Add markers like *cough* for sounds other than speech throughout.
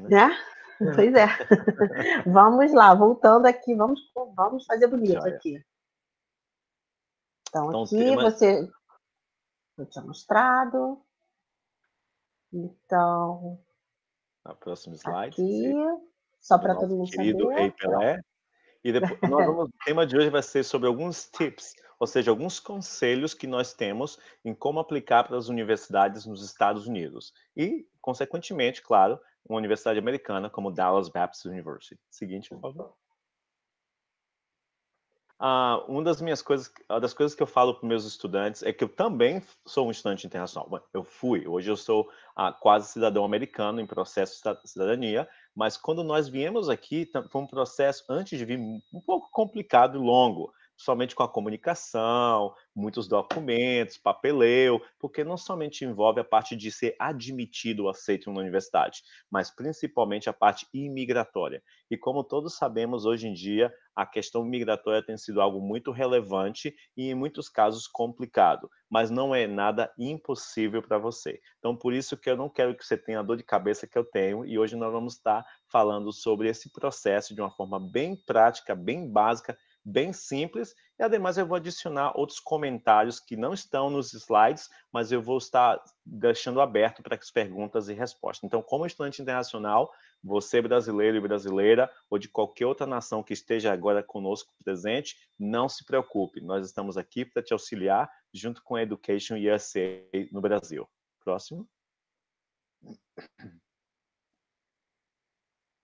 Né? né? É. Pois é. *laughs* vamos lá, voltando aqui, vamos, vamos fazer bonito Joia. aqui. Então, então aqui tema... você. Eu tinha mostrado. Então. A ah, próxima slide. Aqui, só para todo mundo querido saber. Rei Pelé. E depois, nós vamos, o *laughs* tema de hoje vai ser sobre alguns tips, ou seja, alguns conselhos que nós temos em como aplicar para as universidades nos Estados Unidos. E, consequentemente, claro, uma universidade americana como Dallas Baptist University. Seguinte, por favor. Ah, uma das minhas coisas, das coisas que eu falo para meus estudantes é que eu também sou um estudante internacional. Eu fui, hoje eu sou ah, quase cidadão americano em processo de cidadania, mas quando nós viemos aqui, foi um processo, antes de vir, um pouco complicado e longo somente com a comunicação, muitos documentos, papeleu, porque não somente envolve a parte de ser admitido ou aceito na universidade, mas principalmente a parte imigratória. E como todos sabemos, hoje em dia, a questão migratória tem sido algo muito relevante e, em muitos casos, complicado, mas não é nada impossível para você. Então, por isso que eu não quero que você tenha a dor de cabeça que eu tenho, e hoje nós vamos estar falando sobre esse processo de uma forma bem prática, bem básica bem simples. E, ademais, eu vou adicionar outros comentários que não estão nos slides, mas eu vou estar deixando aberto para as perguntas e respostas. Então, como estudante internacional, você é brasileiro e brasileira, ou de qualquer outra nação que esteja agora conosco presente, não se preocupe. Nós estamos aqui para te auxiliar, junto com a Education USA no Brasil. Próximo.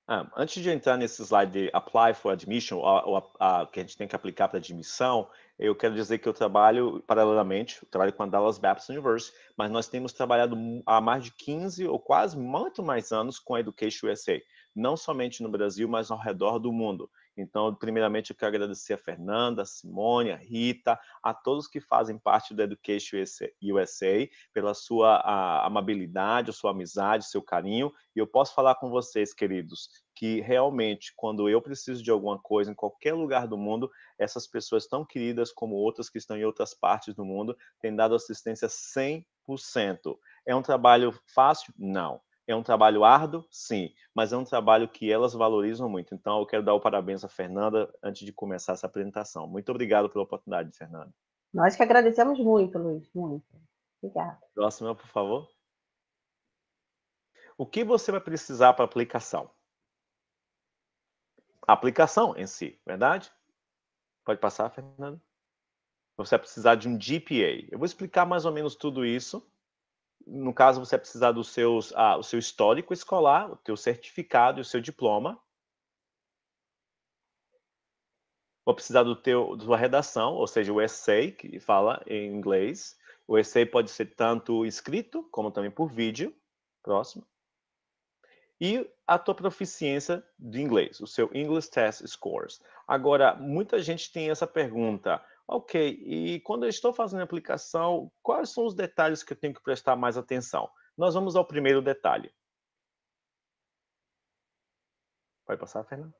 Ah, antes de entrar nesse slide de apply for admission, ou que a gente tem que aplicar para admissão, eu quero dizer que eu trabalho paralelamente, eu trabalho com a Dallas Baptist University, mas nós temos trabalhado há mais de 15 ou quase muito mais anos com a Education USA, não somente no Brasil, mas ao redor do mundo. Então, primeiramente, eu quero agradecer a Fernanda, a Simone, a Rita, a todos que fazem parte do Education USA pela sua a, amabilidade, a sua amizade, seu carinho. E eu posso falar com vocês, queridos, que realmente, quando eu preciso de alguma coisa em qualquer lugar do mundo, essas pessoas tão queridas como outras que estão em outras partes do mundo têm dado assistência 100%. É um trabalho fácil? Não. É um trabalho árduo, sim, mas é um trabalho que elas valorizam muito. Então, eu quero dar o parabéns à Fernanda antes de começar essa apresentação. Muito obrigado pela oportunidade, Fernanda. Nós que agradecemos muito, Luiz, muito. Obrigada. Próxima, por favor. O que você vai precisar para a aplicação? A aplicação em si, verdade? Pode passar, Fernanda? Você vai precisar de um GPA. Eu vou explicar mais ou menos tudo isso no caso, você vai precisar do seus, ah, o seu histórico escolar, o seu certificado e o seu diploma. Vou precisar do teu, da sua redação, ou seja, o essay, que fala em inglês. O essay pode ser tanto escrito, como também por vídeo. Próximo. E a tua proficiência de inglês, o seu English Test Scores. Agora, muita gente tem essa pergunta. Ok, e quando eu estou fazendo a aplicação, quais são os detalhes que eu tenho que prestar mais atenção? Nós vamos ao primeiro detalhe. Pode passar, Fernando?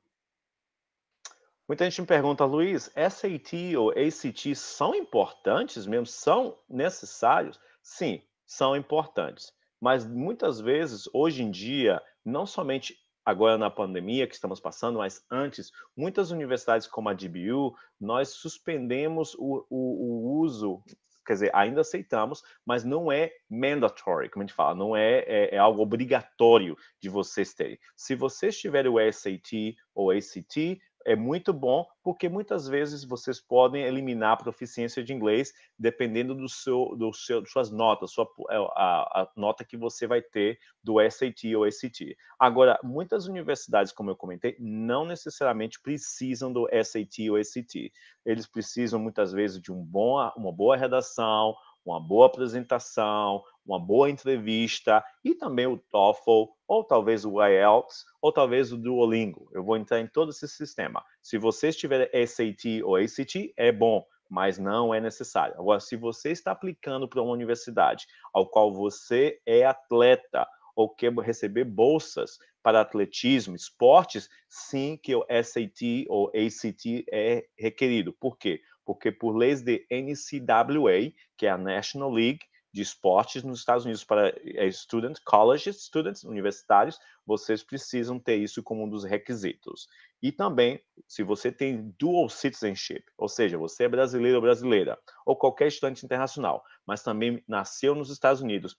Muita gente me pergunta, Luiz, SAT ou ACT são importantes mesmo? São necessários? Sim, são importantes. Mas muitas vezes, hoje em dia, não somente agora na pandemia que estamos passando, mas antes, muitas universidades como a DBU, nós suspendemos o, o, o uso, quer dizer, ainda aceitamos, mas não é mandatory, como a gente fala, não é, é, é algo obrigatório de vocês terem. Se vocês tiverem o SAT ou ACT, é muito bom, porque muitas vezes vocês podem eliminar a proficiência de inglês dependendo do seu, do seu suas notas, sua, é, a, a, nota que você vai ter do SAT ou SAT. Agora, muitas universidades, como eu comentei, não necessariamente precisam do SAT ou SAT. Eles precisam muitas vezes de um bom, uma boa redação, uma boa apresentação, uma boa entrevista e também o TOEFL, ou talvez o IELTS, ou talvez o Duolingo. Eu vou entrar em todo esse sistema. Se você estiver SAT ou ACT, é bom, mas não é necessário. Agora, se você está aplicando para uma universidade ao qual você é atleta ou quer receber bolsas para atletismo, esportes, sim que o SAT ou ACT é requerido. Por quê? porque por leis de NCAA, que é a National League de Esportes nos Estados Unidos para é, student colleges, students universitários, vocês precisam ter isso como um dos requisitos. E também, se você tem dual citizenship, ou seja, você é brasileiro ou brasileira, ou qualquer estudante internacional, mas também nasceu nos Estados Unidos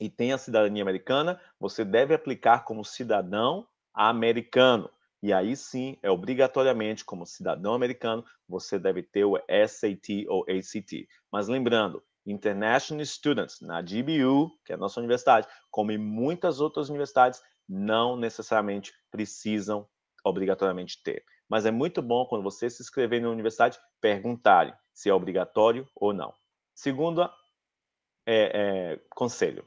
e tem a cidadania americana, você deve aplicar como cidadão americano. E aí sim, é obrigatoriamente, como cidadão americano, você deve ter o SAT ou ACT. Mas lembrando, International Students, na DBU, que é a nossa universidade, como em muitas outras universidades, não necessariamente precisam obrigatoriamente ter. Mas é muito bom quando você se inscrever na universidade, perguntarem se é obrigatório ou não. Segundo é, é, conselho,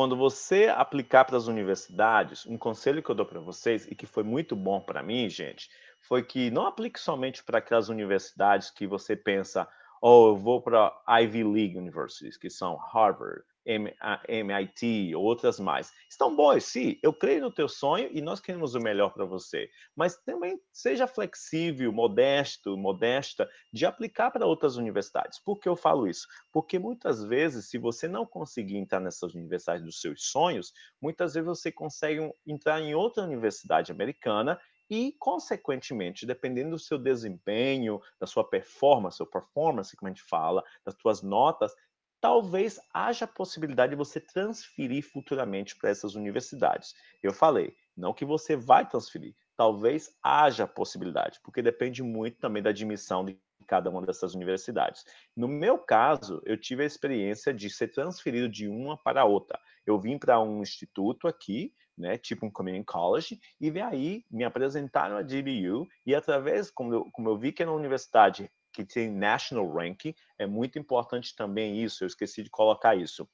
quando você aplicar para as universidades, um conselho que eu dou para vocês e que foi muito bom para mim, gente, foi que não aplique somente para aquelas universidades que você pensa, oh, eu vou para Ivy League Universities, que são Harvard, MIT, ou outras mais. Estão boas, sim. Eu creio no teu sonho e nós queremos o melhor para você. Mas também seja flexível, modesto, modesta de aplicar para outras universidades. Por que eu falo isso? Porque muitas vezes, se você não conseguir entrar nessas universidades dos seus sonhos, muitas vezes você consegue entrar em outra universidade americana e, consequentemente, dependendo do seu desempenho, da sua performance, ou performance, como a gente fala, das suas notas, talvez haja a possibilidade de você transferir futuramente para essas universidades. Eu falei, não que você vai transferir, talvez haja a possibilidade, porque depende muito também da admissão de cada uma dessas universidades. No meu caso, eu tive a experiência de ser transferido de uma para outra. Eu vim para um instituto aqui, né, tipo um community college, e aí me apresentaram a DBU, e através, como eu, como eu vi que era uma universidade que tem national ranking, é muito importante também isso, eu esqueci de colocar isso.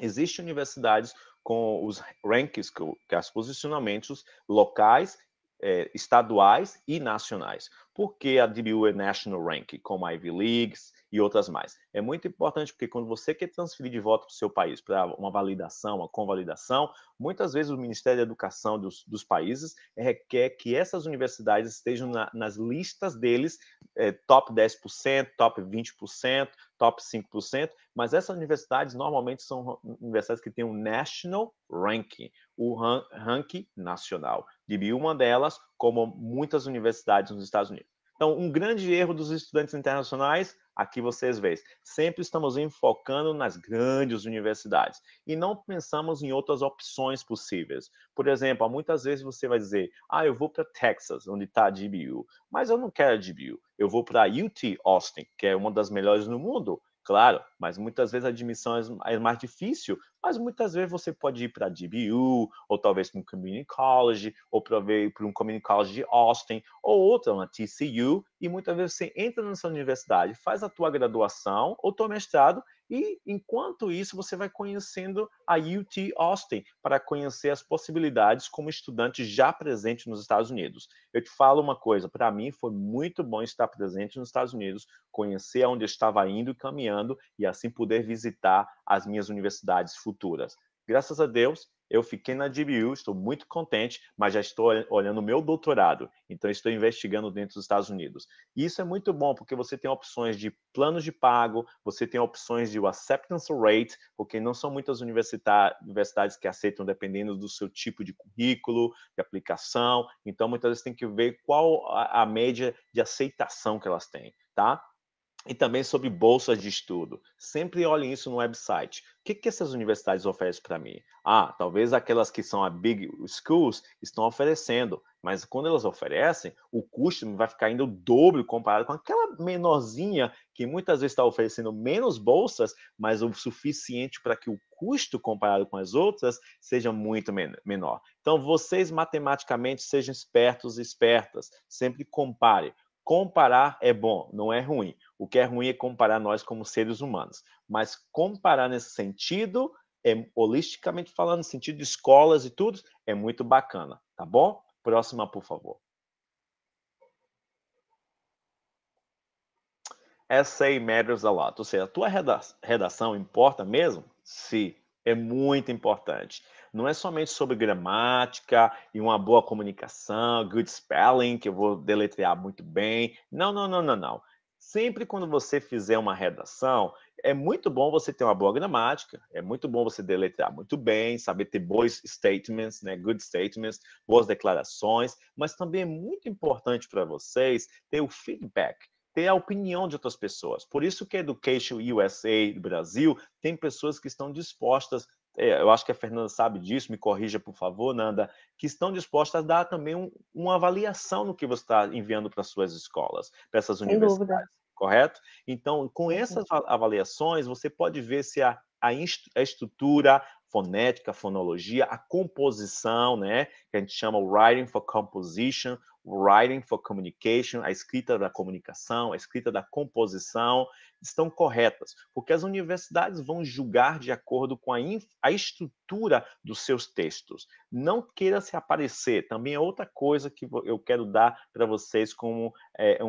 Existem universidades com os rankings, que, que os posicionamentos locais é, estaduais e nacionais. Por que a DBU é National Rank, como a Ivy Leagues e outras mais? É muito importante porque quando você quer transferir de volta para o seu país para uma validação, uma convalidação, muitas vezes o Ministério da Educação dos, dos países requer que essas universidades estejam na, nas listas deles, é, top 10%, top 20%, top 5%, mas essas universidades normalmente são universidades que têm um national ranking, o ran ranking nacional. de uma delas, como muitas universidades nos Estados Unidos. Então, um grande erro dos estudantes internacionais Aqui vocês veem, sempre estamos enfocando nas grandes universidades e não pensamos em outras opções possíveis. Por exemplo, muitas vezes você vai dizer, ah, eu vou para Texas, onde está a GBU, mas eu não quero a GBU, eu vou para UT Austin, que é uma das melhores no mundo, Claro, mas muitas vezes a admissão é, é mais difícil, mas muitas vezes você pode ir para a DBU, ou talvez para um Community College, ou para um Community College de Austin, ou outra, uma TCU, e muitas vezes você entra nessa universidade, faz a tua graduação ou teu mestrado e enquanto isso, você vai conhecendo a UT Austin para conhecer as possibilidades como estudante já presente nos Estados Unidos. Eu te falo uma coisa, para mim foi muito bom estar presente nos Estados Unidos, conhecer onde eu estava indo e caminhando e assim poder visitar as minhas universidades futuras. Graças a Deus, eu fiquei na DBU, estou muito contente, mas já estou olhando o meu doutorado, então estou investigando dentro dos Estados Unidos. E isso é muito bom, porque você tem opções de planos de pago, você tem opções de acceptance rate, porque não são muitas universidades que aceitam, dependendo do seu tipo de currículo, de aplicação, então muitas vezes tem que ver qual a, a média de aceitação que elas têm, tá? e também sobre bolsas de estudo. Sempre olhem isso no website. O que, que essas universidades oferecem para mim? Ah, talvez aquelas que são a big schools estão oferecendo, mas quando elas oferecem, o custo vai ficar ainda o dobro comparado com aquela menorzinha que muitas vezes está oferecendo menos bolsas, mas o suficiente para que o custo comparado com as outras seja muito menor. Então, vocês matematicamente sejam espertos e espertas. Sempre compare. Comparar é bom, não é ruim. O que é ruim é comparar nós como seres humanos. Mas comparar nesse sentido, é, holisticamente falando, no sentido de escolas e tudo, é muito bacana, tá bom? Próxima, por favor. Essay é matters a lot. Ou seja, a tua redação importa mesmo? Sim, é muito importante. Não é somente sobre gramática e uma boa comunicação, good spelling, que eu vou deletrear muito bem. Não, não, não, não, não. Sempre quando você fizer uma redação, é muito bom você ter uma boa gramática, é muito bom você deletrar muito bem, saber ter boas statements, né, good statements, boas declarações, mas também é muito importante para vocês ter o feedback, ter a opinião de outras pessoas. Por isso que a Education USA Brasil tem pessoas que estão dispostas é, eu acho que a Fernanda sabe disso, me corrija, por favor, Nanda, que estão dispostas a dar também um, uma avaliação no que você está enviando para suas escolas, para essas Sem universidades. Dúvida. Correto? Então, com essas avaliações, você pode ver se a, a, a estrutura, fonética, fonologia, a composição, né? Que a gente chama writing for composition, Writing for Communication, a escrita da comunicação, a escrita da composição, estão corretas, porque as universidades vão julgar de acordo com a, a estrutura dos seus textos. Não queira se aparecer, também é outra coisa que eu quero dar para vocês como é, um,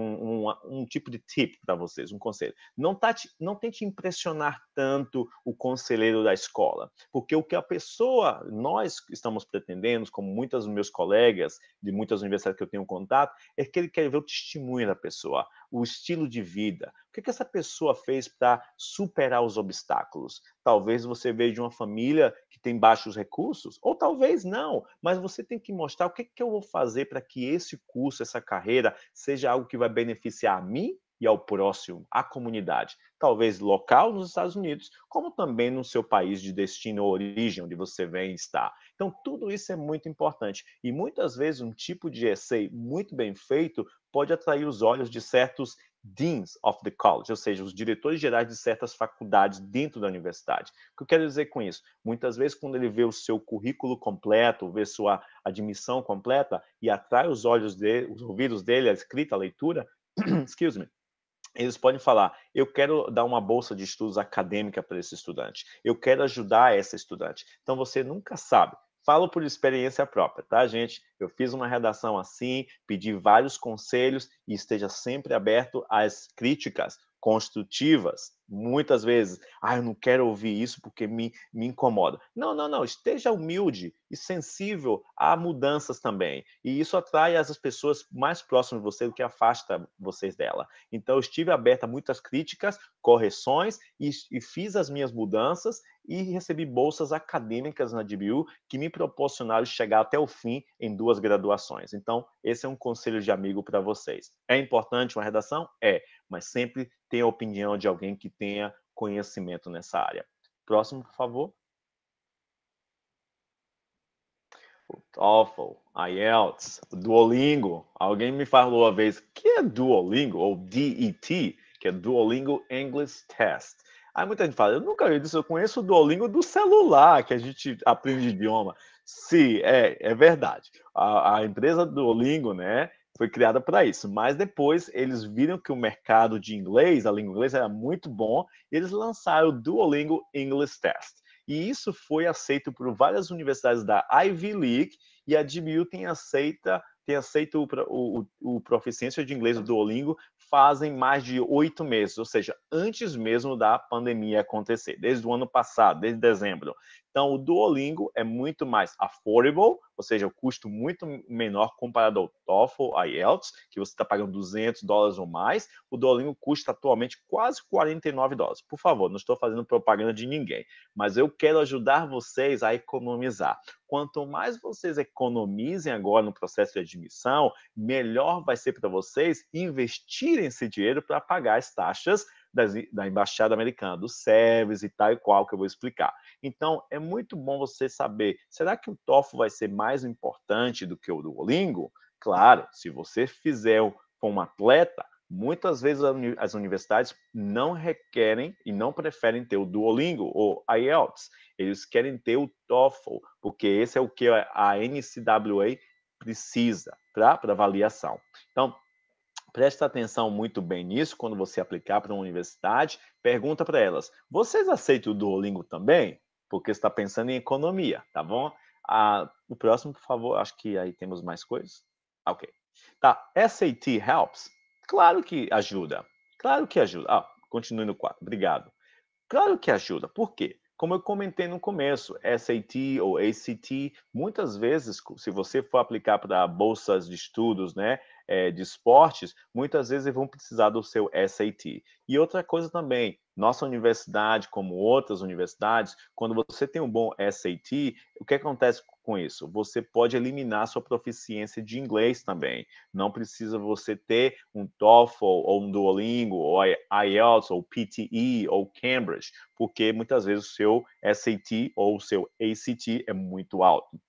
um, um, tipo de tip para vocês, um conselho. Não, tá te, não tente impressionar tanto o conselheiro da escola, porque o que a pessoa, nós estamos pretendendo, como muitas dos meus colegas de muitas universidades que eu tenho um contato, é que ele quer ver o testemunho da pessoa, o estilo de vida. O que, que essa pessoa fez para superar os obstáculos? Talvez você veja de uma família que tem baixos recursos, ou talvez não, mas você tem que mostrar o que, que eu vou fazer para que esse curso, essa carreira, seja algo que vai beneficiar a mim e ao próximo, à comunidade, talvez local nos Estados Unidos, como também no seu país de destino ou origem, onde você vem estar. está. Então, tudo isso é muito importante. E muitas vezes, um tipo de essay muito bem feito pode atrair os olhos de certos deans of the college, ou seja, os diretores gerais de certas faculdades dentro da universidade. O que eu quero dizer com isso? Muitas vezes, quando ele vê o seu currículo completo, vê sua admissão completa e atrai os olhos dele, os ouvidos dele, a escrita, a leitura, *clears throat* excuse me, eles podem falar: eu quero dar uma bolsa de estudos acadêmica para esse estudante, eu quero ajudar essa estudante. Então você nunca sabe. Falo por experiência própria, tá, gente? Eu fiz uma redação assim, pedi vários conselhos e esteja sempre aberto às críticas construtivas, muitas vezes, ah, eu não quero ouvir isso porque me, me incomoda. Não, não, não, esteja humilde e sensível a mudanças também. E isso atrai as pessoas mais próximas de você do que afasta vocês dela. Então, eu estive aberta a muitas críticas, correções e, e fiz as minhas mudanças e recebi bolsas acadêmicas na DBU que me proporcionaram chegar até o fim em duas graduações. Então, esse é um conselho de amigo para vocês. É importante uma redação? É, mas sempre tem a opinião de alguém que tenha conhecimento nessa área. Próximo, por favor. O TOEFL, IELTS, Duolingo. Alguém me falou uma vez que é Duolingo, ou DET, que é Duolingo English Test. Aí muita gente fala, eu nunca vi isso, eu conheço o Duolingo do celular, que a gente aprende idioma. Sim, é, é verdade. A, a empresa Duolingo, né, foi criada para isso. Mas depois eles viram que o mercado de inglês, a língua inglesa, era muito bom, e eles lançaram o Duolingo English Test. E isso foi aceito por várias universidades da Ivy League, e a DBU tem, aceita, tem aceito o, o, o Proficiência de Inglês do Duolingo fazem mais de oito meses, ou seja, antes mesmo da pandemia acontecer, desde o ano passado, desde dezembro. Então, o Duolingo é muito mais affordable, ou seja, o custo muito menor comparado ao TOEFL, IELTS, que você está pagando 200 dólares ou mais. O Duolingo custa atualmente quase 49 dólares. Por favor, não estou fazendo propaganda de ninguém, mas eu quero ajudar vocês a economizar. Quanto mais vocês economizem agora no processo de admissão, melhor vai ser para vocês investirem esse dinheiro para pagar as taxas das, da Embaixada Americana, do SERVES e tal e qual, que eu vou explicar. Então, é muito bom você saber, será que o TOEFL vai ser mais importante do que o Duolingo? Claro, se você fizer com um atleta, muitas vezes as universidades não requerem e não preferem ter o Duolingo ou IELTS, eles querem ter o TOEFL, porque esse é o que a NCWA precisa para avaliação. Então, Presta atenção muito bem nisso quando você aplicar para uma universidade. Pergunta para elas: vocês aceitam o Duolingo também? Porque está pensando em economia, tá bom? Ah, o próximo, por favor. Acho que aí temos mais coisas. Ah, ok. Tá. SAT helps? Claro que ajuda. Claro que ajuda. Ah, continue no 4. Obrigado. Claro que ajuda. Por quê? Como eu comentei no começo, SAT ou ACT, muitas vezes, se você for aplicar para bolsas de estudos, né, é, de esportes, muitas vezes vão precisar do seu SAT. E outra coisa também, nossa universidade, como outras universidades, quando você tem um bom SAT, o que acontece com isso? Você pode eliminar sua proficiência de inglês também. Não precisa você ter um TOEFL ou um Duolingo, ou IELTS, ou PTE, ou Cambridge, porque muitas vezes o seu SAT ou o seu ACT é muito alto.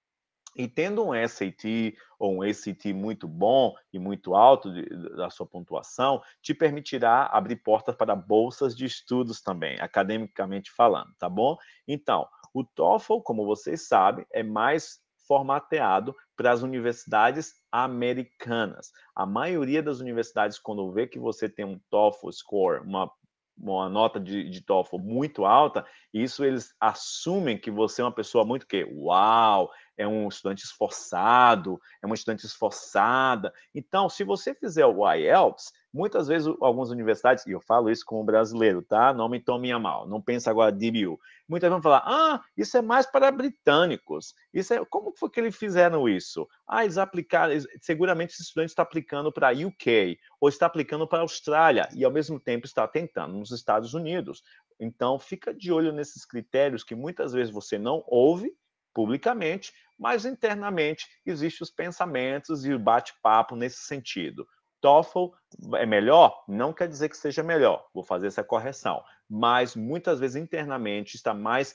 E tendo um SAT ou um ACT muito bom e muito alto de, da sua pontuação, te permitirá abrir portas para bolsas de estudos também, academicamente falando, tá bom? Então, o TOEFL, como vocês sabem, é mais formateado para as universidades americanas. A maioria das universidades, quando vê que você tem um TOEFL score, uma, uma nota de, de TOEFL muito alta, isso eles assumem que você é uma pessoa muito que, uau, é um estudante esforçado, é uma estudante esforçada. Então, se você fizer o IELTS, muitas vezes algumas universidades, e eu falo isso como brasileiro, tá? Não me tome a mal, não pensa agora DBU. Muitas vão falar, ah, isso é mais para britânicos. Isso é, como foi que eles fizeram isso? Ah, eles aplicaram, seguramente esse estudante está aplicando para UK, ou está aplicando para a Austrália, e ao mesmo tempo está tentando nos Estados Unidos. Então, fica de olho nesses critérios que muitas vezes você não ouve publicamente, mas internamente existem os pensamentos e o bate-papo nesse sentido. TOEFL é melhor? Não quer dizer que seja melhor, vou fazer essa correção, mas muitas vezes internamente está mais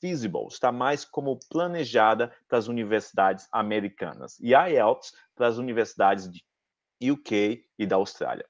feasible, está mais como planejada para as universidades americanas e a IELTS para as universidades de UK e da Austrália.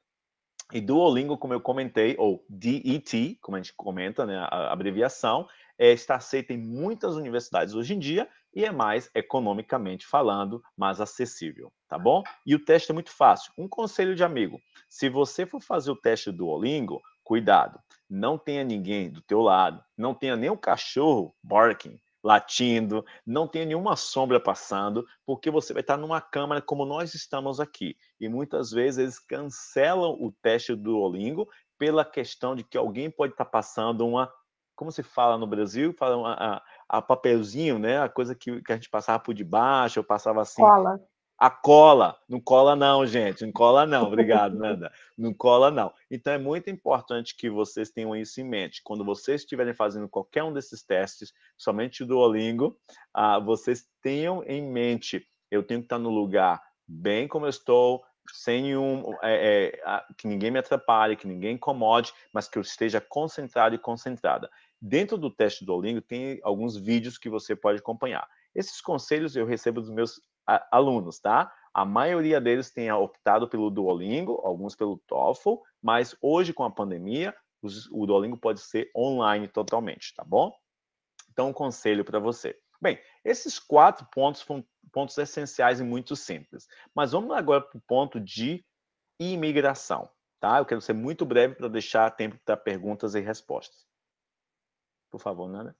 E Duolingo, como eu comentei, ou DET, como a gente comenta, né, a abreviação, é, está aceita em muitas universidades hoje em dia e é mais economicamente falando, mais acessível, tá bom? E o teste é muito fácil. Um conselho de amigo, se você for fazer o teste do Olingo, cuidado, não tenha ninguém do teu lado, não tenha nenhum cachorro barking, latindo, não tenha nenhuma sombra passando, porque você vai estar numa câmara como nós estamos aqui. E muitas vezes eles cancelam o teste do Olingo pela questão de que alguém pode estar passando uma como se fala no Brasil, falam a, a, papelzinho, né? A coisa que, que a gente passava por debaixo, eu passava assim. Cola. A cola. Não cola, não, gente. Não cola, não. Obrigado, *laughs* Nanda. Não cola, não. Então é muito importante que vocês tenham isso em mente. Quando vocês estiverem fazendo qualquer um desses testes, somente o Duolingo, ah, vocês tenham em mente. Eu tenho que estar no lugar bem como eu estou, sem nenhum é, é, que ninguém me atrapalhe, que ninguém incomode, mas que eu esteja concentrado e concentrada. Dentro do teste do Duolingo tem alguns vídeos que você pode acompanhar. Esses conselhos eu recebo dos meus alunos, tá? A maioria deles tem optado pelo Duolingo, alguns pelo TOEFL, mas hoje com a pandemia, o Duolingo pode ser online totalmente, tá bom? Então, um conselho para você. Bem, esses quatro pontos foram pontos essenciais e muito simples. Mas vamos agora para o ponto de imigração, tá? Eu quero ser muito breve para deixar tempo para perguntas e respostas por favor, Nana.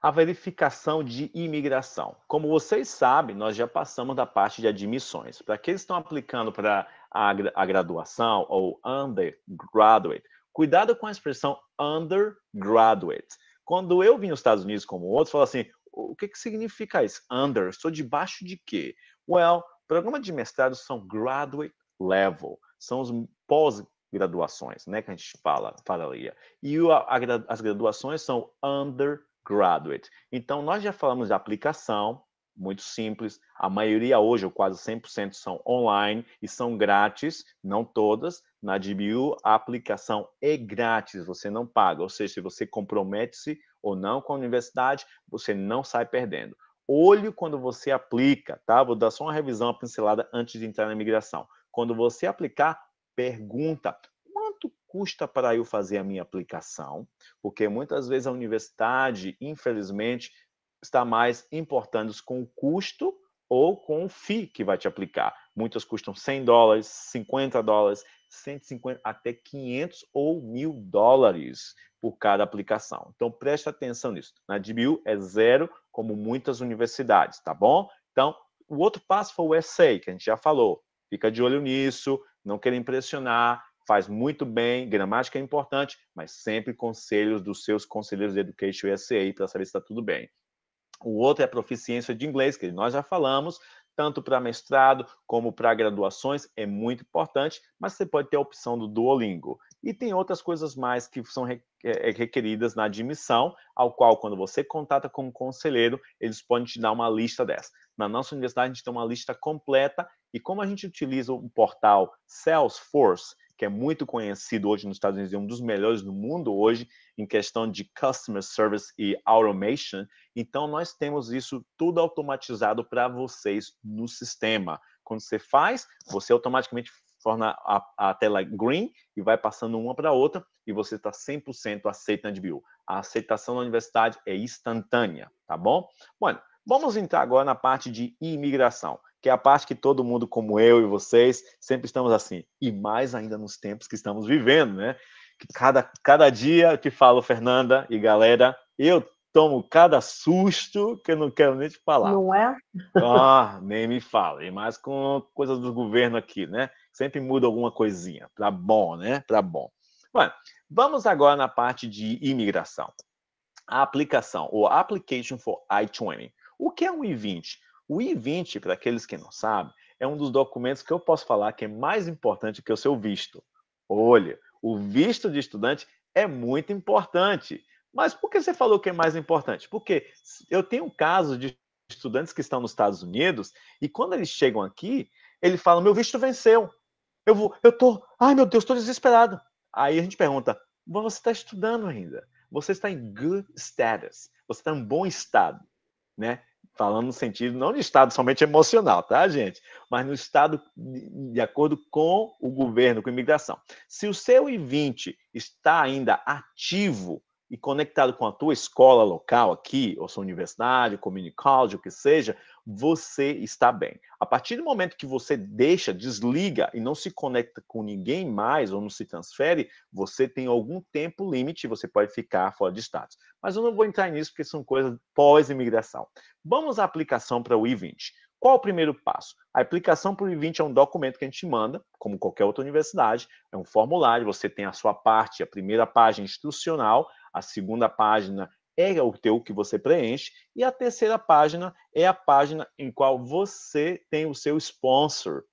A verificação de imigração. Como vocês sabem, nós já passamos da parte de admissões. Para aqueles que estão aplicando para a, graduação ou undergraduate, cuidado com a expressão undergraduate. Quando eu vim nos Estados Unidos como outros, falo assim, o que, que significa isso? Under, estou debaixo de quê? Well, programas de mestrado são graduate level, são os pós graduações, né, que a gente fala, falaria. E o, a, as graduações são undergraduate. Então, nós já falamos de aplicação, muito simples. A maioria hoje, ou quase 100%, são online e são grátis, não todas. Na DBU, a aplicação é grátis, você não paga. Ou seja, se você compromete-se ou não com a universidade, você não sai perdendo. Olhe quando você aplica, tá? Vou dar só uma revisão, uma pincelada antes de entrar na imigração. Quando você aplicar, pergunta: quanto custa para eu fazer a minha aplicação? Porque muitas vezes a universidade, infelizmente, está mais importando com o custo ou com o FII que vai te aplicar. Muitas custam 100 dólares, 50 dólares, 150 até 500 ou 1000 dólares por cada aplicação. Então preste atenção nisso. Na DBU é zero, como muitas universidades, tá bom? Então, o outro passo foi o essay, que a gente já falou. Fica de olho nisso, não querer impressionar, faz muito bem, gramática é importante, mas sempre conselhos dos seus conselheiros de Education USA para saber se está tudo bem. O outro é a proficiência de inglês, que nós já falamos, tanto para mestrado como para graduações, é muito importante, mas você pode ter a opção do Duolingo. E tem outras coisas mais que são é, é requeridas na admissão, ao qual, quando você contata com um conselheiro, eles podem te dar uma lista dessa. Na nossa universidade, a gente tem uma lista completa e como a gente utiliza o portal Salesforce, que é muito conhecido hoje nos Estados Unidos e um dos melhores do mundo hoje em questão de customer service e automation. Então nós temos isso tudo automatizado para vocês no sistema. Quando você faz, você automaticamente torna a, a tela green e vai passando uma para outra e você está 100% aceita na A aceitação na universidade é instantânea, tá bom? Bueno, Vamos entrar agora na parte de imigração, que é a parte que todo mundo, como eu e vocês, sempre estamos assim, e mais ainda nos tempos que estamos vivendo, né? Cada, cada dia que falo, Fernanda e galera, eu tomo cada susto que eu não quero nem te falar. Não é? Ah, nem me fale, mas com coisas do governo aqui, né? Sempre muda alguma coisinha, para bom, né? Para bom. Bom, vamos agora na parte de imigração. A aplicação, ou Application for I-20. O que é um I-20? O I-20, para aqueles que não sabem, é um dos documentos que eu posso falar que é mais importante que o seu visto. Olha, o visto de estudante é muito importante. Mas por que você falou que é mais importante? Porque eu tenho casos de estudantes que estão nos Estados Unidos e quando eles chegam aqui, ele fala: "Meu visto venceu. Eu vou, eu tô, ai meu Deus, estou desesperado". Aí a gente pergunta: "Você está estudando ainda? Você está em good status? Você está em bom estado?" né? Falando no sentido não de estado somente emocional, tá, gente? Mas no estado de acordo com o governo, com a imigração. Se o seu I-20 está ainda ativo e conectado com a tua escola local aqui, ou sua universidade, community college, o que seja, você está bem. A partir do momento que você deixa, desliga e não se conecta com ninguém mais ou não se transfere, você tem algum tempo limite e você pode ficar fora de status. Mas eu não vou entrar nisso porque são coisas pós-imigração. Vamos à aplicação para o I-20. Qual o primeiro passo? A aplicação para o I-20 é um documento que a gente manda, como qualquer outra universidade, é um formulário, você tem a sua parte, a primeira página institucional, a segunda página é o teu que você preenche. E a terceira página é a página em qual você tem o seu sponsor,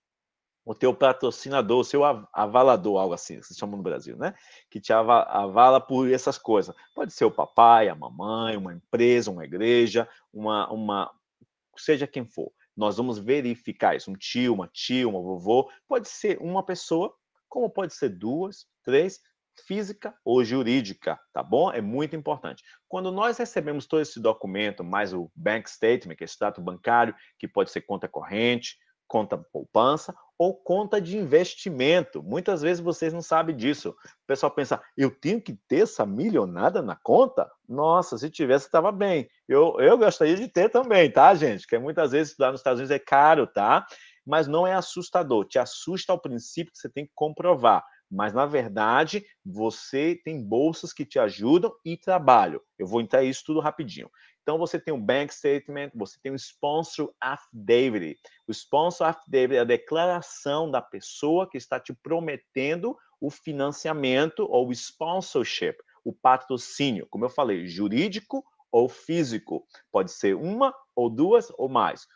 o teu patrocinador, o seu avalador, algo assim, que se chama no Brasil, né? Que te avala por essas coisas. Pode ser o papai, a mamãe, uma empresa, uma igreja, uma, uma seja quem for. Nós vamos verificar isso. Um tio, uma tia, uma vovô. Pode ser uma pessoa, como pode ser duas, três, física ou jurídica, tá bom? É muito importante. Quando nós recebemos todo esse documento, mais o bank statement, que é extrato bancário, que pode ser conta corrente, conta poupança ou conta de investimento. Muitas vezes vocês não sabem disso. O pessoal pensa, eu tenho que ter essa milionada na conta? Nossa, se tivesse, estava bem. Eu, eu gostaria de ter também, tá, gente? Porque muitas vezes estudar nos Estados Unidos é caro, tá? Mas não é assustador. Te assusta ao princípio que você tem que comprovar. Mas, na verdade, você tem bolsas que te ajudam e trabalho. Eu vou entrar isso tudo rapidinho. Então, você tem um bank statement, você tem um sponsor affidavit. O sponsor affidavit é a declaração da pessoa que está te prometendo o financiamento ou o sponsorship, o patrocínio. Como eu falei, jurídico ou físico. Pode ser uma ou duas ou mais.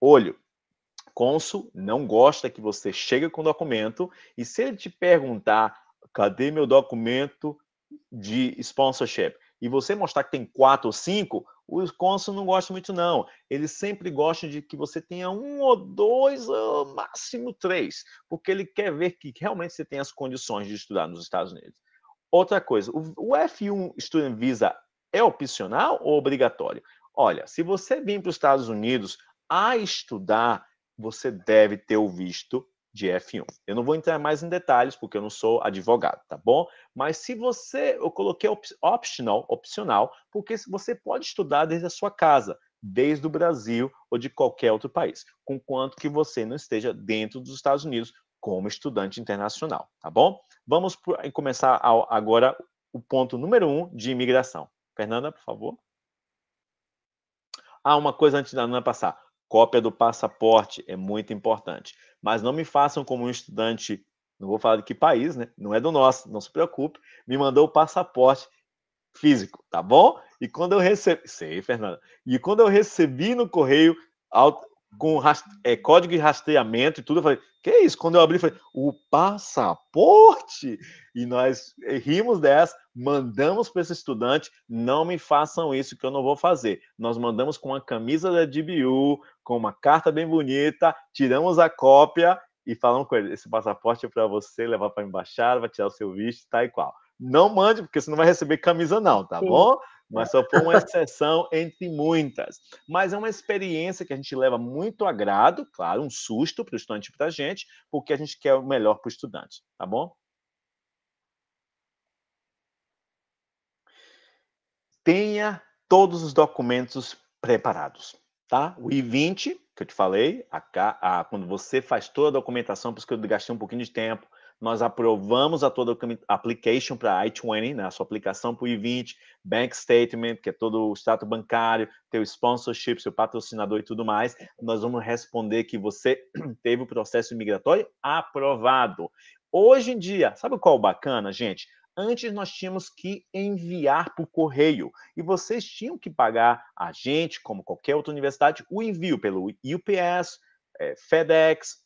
Olho, Consul não gosta que você chegue com documento e se ele te perguntar cadê meu documento de sponsorship e você mostrar que tem quatro ou cinco, o consul não gosta muito não. Ele sempre gosta de que você tenha um ou dois, ou máximo três, porque ele quer ver que realmente você tem as condições de estudar nos Estados Unidos. Outra coisa, o F1 Student Visa é opcional ou obrigatório? Olha, se você vir para os Estados Unidos a estudar você deve ter o visto de F1. Eu não vou entrar mais em detalhes, porque eu não sou advogado, tá bom? Mas se você, eu coloquei op optional, opcional, porque você pode estudar desde a sua casa, desde o Brasil ou de qualquer outro país, conquanto que você não esteja dentro dos Estados Unidos como estudante internacional, tá bom? Vamos começar agora o ponto número um de imigração. Fernanda, por favor. Ah, uma coisa antes da Ana passar. Cópia do passaporte é muito importante. Mas não me façam como um estudante, não vou falar de que país, né? Não é do nosso, não se preocupe. Me mandou o passaporte físico, tá bom? E quando eu recebi, sei, Fernanda. E quando eu recebi no correio com rast... é, código de rastreamento e tudo, eu falei, que é isso? Quando eu abri, falei, o passaporte? E nós rimos dessa, mandamos para esse estudante, não me façam isso que eu não vou fazer. Nós mandamos com a camisa da DBU, com uma carta bem bonita, tiramos a cópia e falamos com ele: esse passaporte é para você levar para a embaixada, vai tirar o seu visto, tá e qual. Não mande, porque você não vai receber camisa, não, tá Sim. bom? Mas só foi uma exceção entre muitas. Mas é uma experiência que a gente leva muito agrado, claro, um susto para o estudante e para a gente, porque a gente quer o melhor para o estudante, tá bom? Tenha todos os documentos preparados tá? O I-20, que eu te falei, a, a, quando você faz toda a documentação, por isso que eu gastei um pouquinho de tempo, nós aprovamos a toda a application para I-20, né? a sua aplicação para o I-20, bank statement, que é todo o extrato bancário, teu sponsorship, seu patrocinador e tudo mais, nós vamos responder que você *clears throat* teve o processo migratório aprovado. Hoje em dia, sabe qual é o bacana, gente? Antes nós tínhamos que enviar por correio e vocês tinham que pagar a gente, como qualquer outra universidade, o envio pelo UPS, é, eh, FedEx,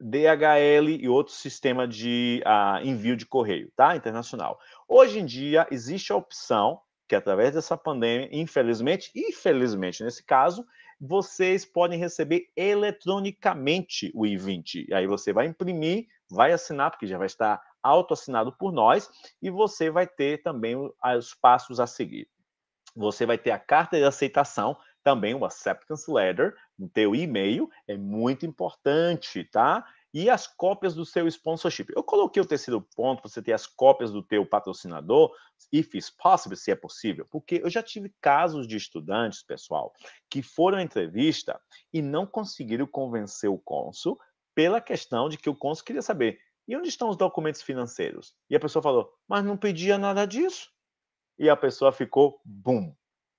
DHL e outro sistema de uh, envio de correio, tá? Internacional. Hoje em dia existe a opção que através dessa pandemia, infelizmente, infelizmente nesse caso, vocês podem receber eletronicamente o I-20. E aí você vai imprimir, vai assinar, porque já vai estar autoassinado por nós, e você vai ter também os passos a seguir. Você vai ter a carta de aceitação, também o acceptance letter, no teu e-mail, é muito importante, tá? e as cópias do seu sponsorship. Eu coloquei o terceiro ponto, você ter as cópias do teu patrocinador, if it's possible, se é possível, porque eu já tive casos de estudantes, pessoal, que foram à entrevista e não conseguiram convencer o cônsul pela questão de que o cônsul queria saber e onde estão os documentos financeiros? E a pessoa falou, mas não pedia nada disso. E a pessoa ficou, bum,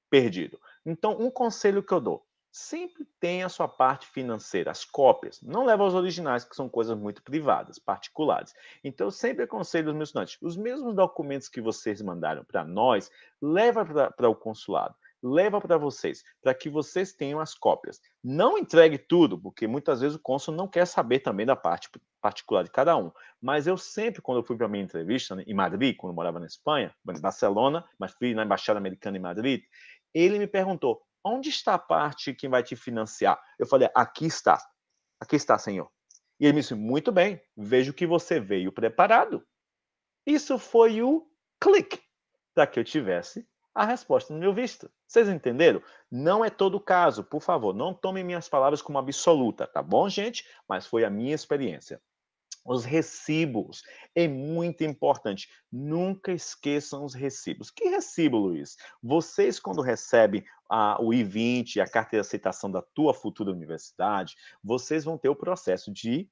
perdido. Então, um conselho que eu dou: sempre tenha a sua parte financeira, as cópias. Não leve aos originais, que são coisas muito privadas, particulares. Então, eu sempre aconselho os meus estudantes: os mesmos documentos que vocês mandaram para nós, leva para o consulado leva para vocês, para que vocês tenham as cópias. Não entregue tudo, porque muitas vezes o cônsul não quer saber também da parte particular de cada um. Mas eu sempre, quando eu fui para minha entrevista né, em Madrid, quando eu morava na Espanha, em Barcelona, mas fui na Embaixada Americana em Madrid, ele me perguntou, onde está a parte que vai te financiar? Eu falei, aqui está. Aqui está, senhor. E ele me disse, muito bem, vejo que você veio preparado. Isso foi o clique para que eu tivesse a resposta no meu visto. Vocês entenderam? Não é todo caso, por favor, não tomem minhas palavras como absoluta, tá bom, gente? Mas foi a minha experiência. Os recibos é muito importante. Nunca esqueçam os recibos. Que recibo, Luiz? Vocês, quando recebem a, o I-20, a carta de aceitação da tua futura universidade, vocês vão ter o processo de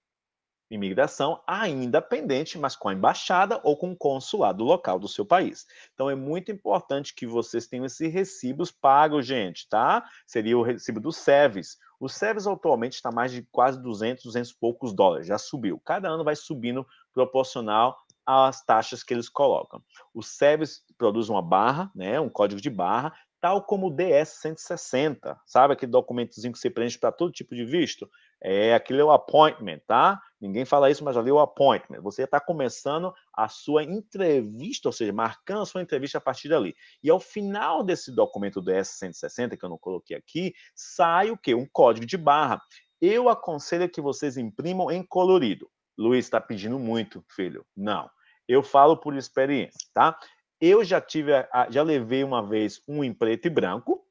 imigração ainda pendente, mas com a embaixada ou com o consulado local do seu país. Então é muito importante que vocês tenham esses recibos pagos, gente, tá? Seria o recibo do SEVES. O SEVES atualmente está mais de quase 200, 200 e poucos dólares, já subiu. Cada ano vai subindo proporcional às taxas que eles colocam. O SEVES produz uma barra, né, um código de barra, tal como o DS-160, sabe aquele documentozinho que você preenche para todo tipo de visto? É, aquele é o appointment, tá? Ninguém fala isso, mas ali é o appointment. Você está começando a sua entrevista, ou seja, marcando a sua entrevista a partir dali. E ao final desse documento do S160, que eu não coloquei aqui, sai o quê? Um código de barra. Eu aconselho que vocês imprimam em colorido. Luiz, está pedindo muito, filho. Não. Eu falo por experiência, tá? Eu já tive, a, já levei uma vez um em preto e branco,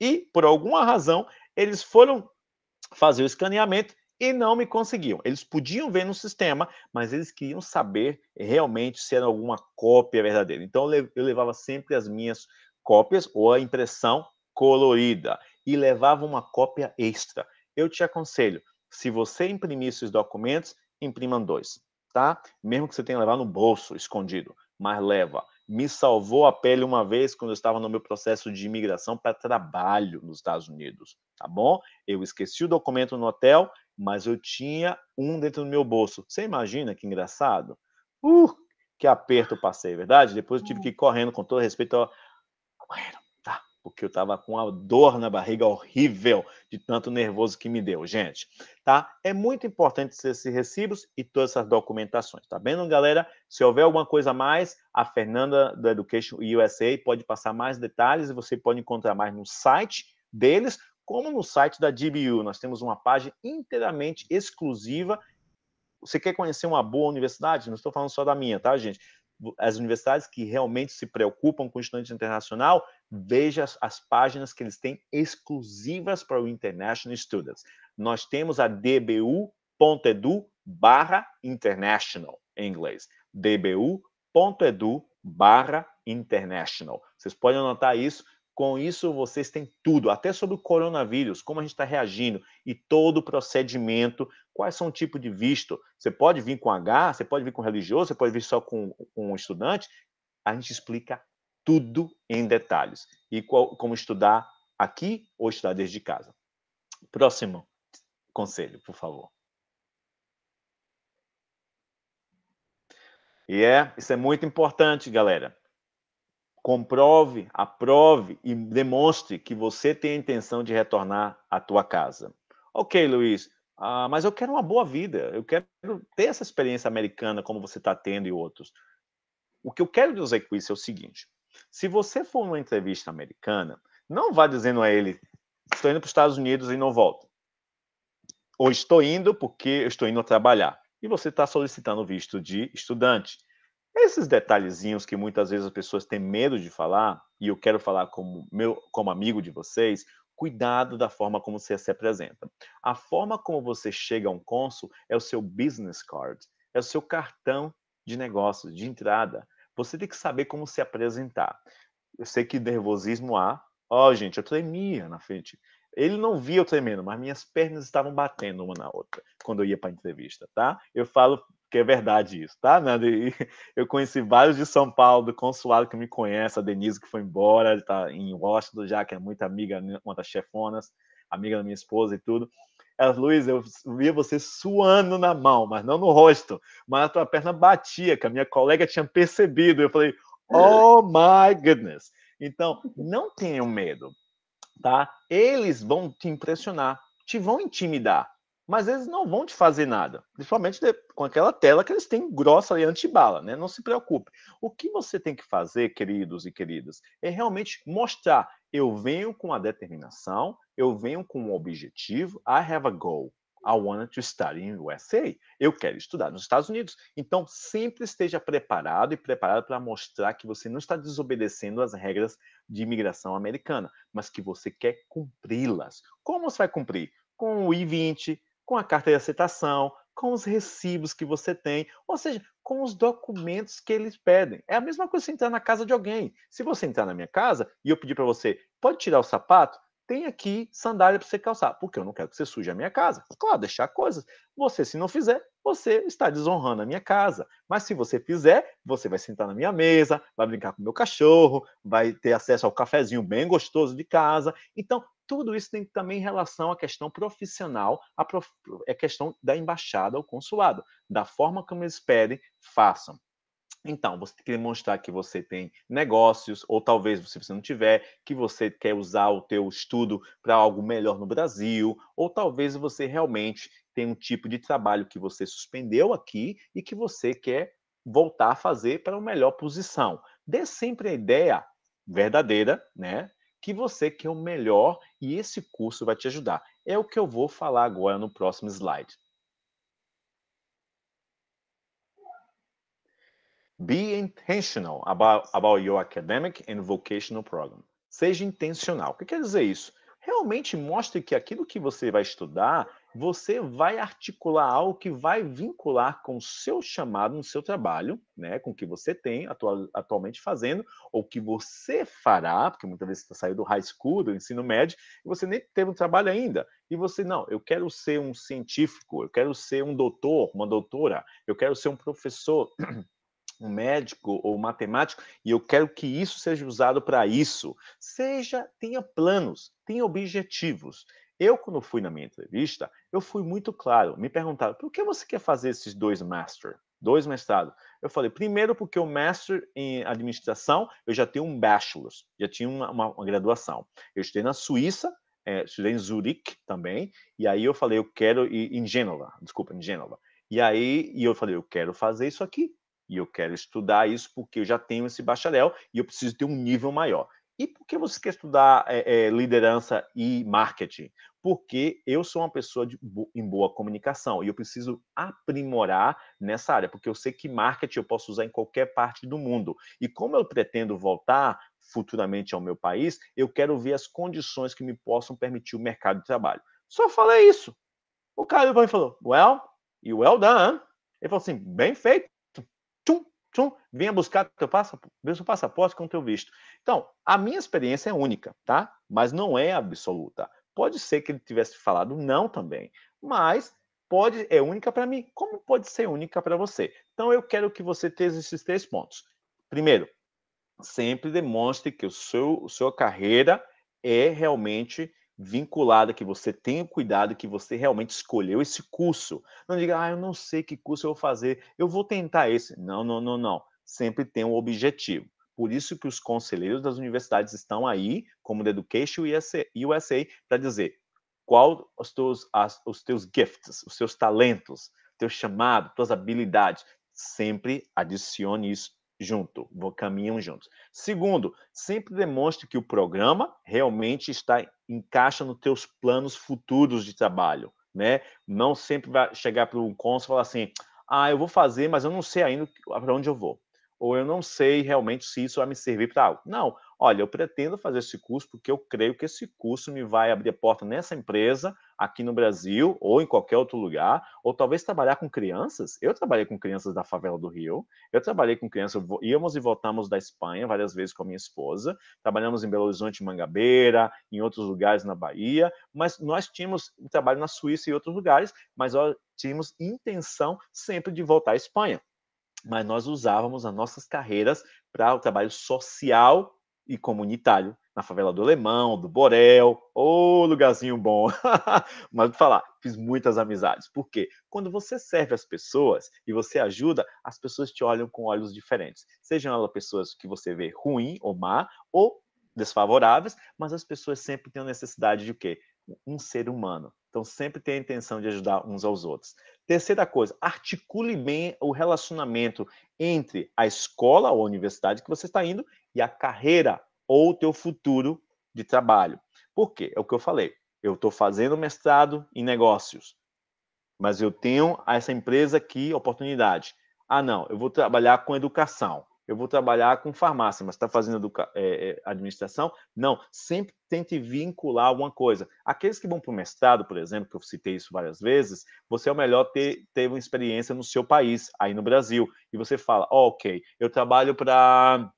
e por alguma razão eles foram fazer o escaneamento e não me conseguiam. Eles podiam ver no sistema, mas eles queriam saber realmente se era alguma cópia verdadeira. Então eu levava sempre as minhas cópias ou a impressão colorida e levava uma cópia extra. Eu te aconselho, se você imprimir esses documentos, imprimam dois, tá? Mesmo que você tenha que levar no bolso, escondido, mas leva. Me salvou a pele uma vez quando eu estava no meu processo de imigração para trabalho nos Estados Unidos, tá bom? Eu esqueci o documento no hotel, mas eu tinha um dentro do meu bolso. Você imagina que engraçado? Uh, que aperto passei, verdade? Depois eu tive que hum. ir correndo, com todo respeito, tá? Porque eu tava com a dor na barriga horrível de tanto nervoso que me deu, gente, tá? É muito importante esses recibos e todas essas documentações, tá vendo, galera? Se houver alguma coisa a mais, a Fernanda do Education USA pode passar mais detalhes e você pode encontrar mais no site deles como no site da DBU, nós temos uma página inteiramente exclusiva. Você quer conhecer uma boa universidade? Não estou falando só da minha, tá, gente? As universidades que realmente se preocupam com o estudante internacional, veja as, as páginas que eles têm exclusivas para o International Students. Nós temos a dbu.edu barra international em inglês. dbu.edu barra international. Vocês podem anotar isso, com isso, vocês têm tudo, até sobre o coronavírus, como a gente está reagindo e todo o procedimento, quais são o tipo de visto. Você pode vir com H, você pode vir com religioso, você pode vir só com, com um estudante. A gente explica tudo em detalhes. E qual, como estudar aqui ou estudar desde casa. Próximo conselho, por favor. E é, isso é muito importante, galera comprove, aprove e demonstre que você tem a intenção de retornar à tua casa. Ok, Luiz, ah, mas eu quero uma boa vida, eu quero ter essa experiência americana como você está tendo e outros. O que eu quero dizer com isso é o seguinte, se você for numa entrevista americana, não vá dizendo a ele, estou indo para os Estados Unidos e não volto. Ou estou indo porque estou indo trabalhar. E você está solicitando visto de estudante. Esses detalhezinhos que muitas vezes as pessoas têm medo de falar, e eu quero falar como, meu, como amigo de vocês, cuidado da forma como você se apresenta. A forma como você chega a um cônsul é o seu business card, é o seu cartão de negócios, de entrada. Você tem que saber como se apresentar. Eu sei que nervosismo há. Ó, oh, gente, eu tremia na frente. Ele não via eu tremendo, mas minhas pernas estavam batendo uma na outra quando eu ia para a entrevista, tá? Eu falo que é verdade isso, tá, Nando? E *laughs* eu conheci vários de São Paulo, do consulado que me conhece, a Denise que foi embora, está em Washington já, que é muito amiga, né, uma das chefonas, amiga da minha esposa e tudo. Elas, Luiz, eu via você suando na mão, mas não no rosto, mas a tua perna batia, que a minha colega tinha percebido. Eu falei, oh my goodness. Então, não tenham medo, tá? Eles vão te impressionar, te vão intimidar mas eles não vão te fazer nada, principalmente com aquela tela que eles têm grossa e antibala, né? Não se preocupe. O que você tem que fazer, queridos e queridas, é realmente mostrar: eu venho com a determinação, eu venho com um objetivo, I have a goal. I want to study in USA. Eu quero estudar nos Estados Unidos. Então, sempre esteja preparado e preparado para mostrar que você não está desobedecendo as regras de imigração americana, mas que você quer cumpri-las. Como você vai cumprir? Com o I-20, com a carta de aceitação, com os recibos que você tem, ou seja, com os documentos que eles pedem. É a mesma coisa você entrar na casa de alguém. Se você entrar na minha casa e eu pedir para você, pode tirar o sapato? Tem aqui sandália para você calçar, porque eu não quero que você suje a minha casa. Claro, deixar coisas. Você, se não fizer, você está desonrando a minha casa. Mas se você fizer, você vai sentar na minha mesa, vai brincar com o meu cachorro, vai ter acesso ao cafezinho bem gostoso de casa. Então, tudo isso tem também relação à questão profissional, à prof... à é questão da embaixada ou consulado, da forma como eles pedem, façam. Então, você tem que demonstrar que você tem negócios, ou talvez se você não tiver, que você quer usar o teu estudo para algo melhor no Brasil, ou talvez você realmente tem um tipo de trabalho que você suspendeu aqui e que você quer voltar a fazer para uma melhor posição. Dê sempre a ideia verdadeira, né? que você quer o melhor e esse curso vai te ajudar. É o que eu vou falar agora no próximo slide. Be intentional about, about your academic and vocational program. Seja intencional. O que quer dizer isso? Realmente mostre que aquilo que você vai estudar você vai articular algo que vai vincular com o seu chamado no seu trabalho, né, com o que você tem atual, atualmente fazendo, ou que você fará, porque muitas vezes você tá saiu do high school, do ensino médio, e você nem teve um trabalho ainda. E você, não, eu quero ser um científico, eu quero ser um doutor, uma doutora, eu quero ser um professor, *clears throat* um médico ou matemático, e eu quero que isso seja usado para isso. Seja, tenha planos, tenha objetivos. Eu, quando fui na minha entrevista, eu fui muito claro. Me perguntaram, por que você quer fazer esses dois master, dois mestrados? Eu falei, primeiro porque o master em administração, eu já tenho um bachelor, já tinha uma, uma, uma graduação. Eu estudei na Suíça, é, estudei em Zurique também, e aí eu falei, eu quero ir em Gênova, desculpa, em Gênova. E aí e eu falei, eu quero fazer isso aqui, e eu quero estudar isso porque eu já tenho esse bacharel e eu preciso ter um nível maior. E por que você quer estudar é, é, liderança e marketing? Porque eu sou uma pessoa de, em boa comunicação e eu preciso aprimorar nessa área, porque eu sei que marketing eu posso usar em qualquer parte do mundo. E como eu pretendo voltar futuramente ao meu país, eu quero ver as condições que me possam permitir o mercado de trabalho. Só falei isso. O cara para falou, well, e well done. Ele falou assim, bem feito tchum, venha buscar teu, passa, seu passaporte com teu visto. Então, a minha experiência é única, tá? Mas não é absoluta. Pode ser que ele tivesse falado não também, mas pode é única para mim. Como pode ser única para você? Então, eu quero que você tenha esses três pontos. Primeiro, sempre demonstre que o seu, sua carreira é realmente vinculada, que você tenha cuidado, que você realmente escolheu esse curso. Não diga, ah, eu não sei que curso eu vou fazer, eu vou tentar esse. Não, não, não, não. Sempre tem um objetivo. Por isso que os conselheiros das universidades estão aí, como o Education e USA, para dizer qual os teus, as, os teus gifts, os seus talentos, teu chamado, tuas habilidades. Sempre adicione isso junto, caminham juntos. Segundo, sempre demonstre que o programa realmente está encaixa nos teus planos futuros de trabalho, né? Não sempre vai chegar para um cônsul e falar assim, ah, eu vou fazer, mas eu não sei ainda para onde eu vou. Ou eu não sei realmente se isso vai me servir para algo. Não, Olha, eu pretendo fazer esse curso porque eu creio que esse curso me vai abrir a porta nessa empresa, aqui no Brasil ou em qualquer outro lugar, ou talvez trabalhar com crianças. Eu trabalhei com crianças da favela do Rio, eu trabalhei com crianças, íamos e voltamos da Espanha várias vezes com a minha esposa, trabalhamos em Belo Horizonte, Mangabeira, em outros lugares na Bahia, mas nós tínhamos trabalho na Suíça e outros lugares, mas nós tínhamos intenção sempre de voltar à Espanha. Mas nós usávamos as nossas carreiras para o trabalho social e comunitário na favela do Alemão, do Borel, ô lugarzinho bom. *laughs* Mas vou falar, fiz muitas amizades. Por quê? Quando você serve as pessoas e você ajuda, as pessoas te olham com olhos diferentes. Sejam elas pessoas que você vê ruim ou má, ou desfavoráveis, mas as pessoas sempre têm a necessidade de quê? Um ser humano. Então, sempre tem a intenção de ajudar uns aos outros. Terceira coisa, articule bem o relacionamento entre a escola ou a universidade que você está indo e a carreira ou o teu futuro de trabalho. Por quê? É o que eu falei. Eu estou fazendo mestrado em negócios, mas eu tenho essa empresa aqui, oportunidade. Ah, não, eu vou trabalhar com educação eu vou trabalhar com farmácia, mas está fazendo é, administração? Não, sempre tente vincular alguma coisa. Aqueles que vão para o mestrado, por exemplo, que eu citei isso várias vezes, você é o melhor ter, ter uma experiência no seu país, aí no Brasil, e você fala, oh, ok, eu trabalho para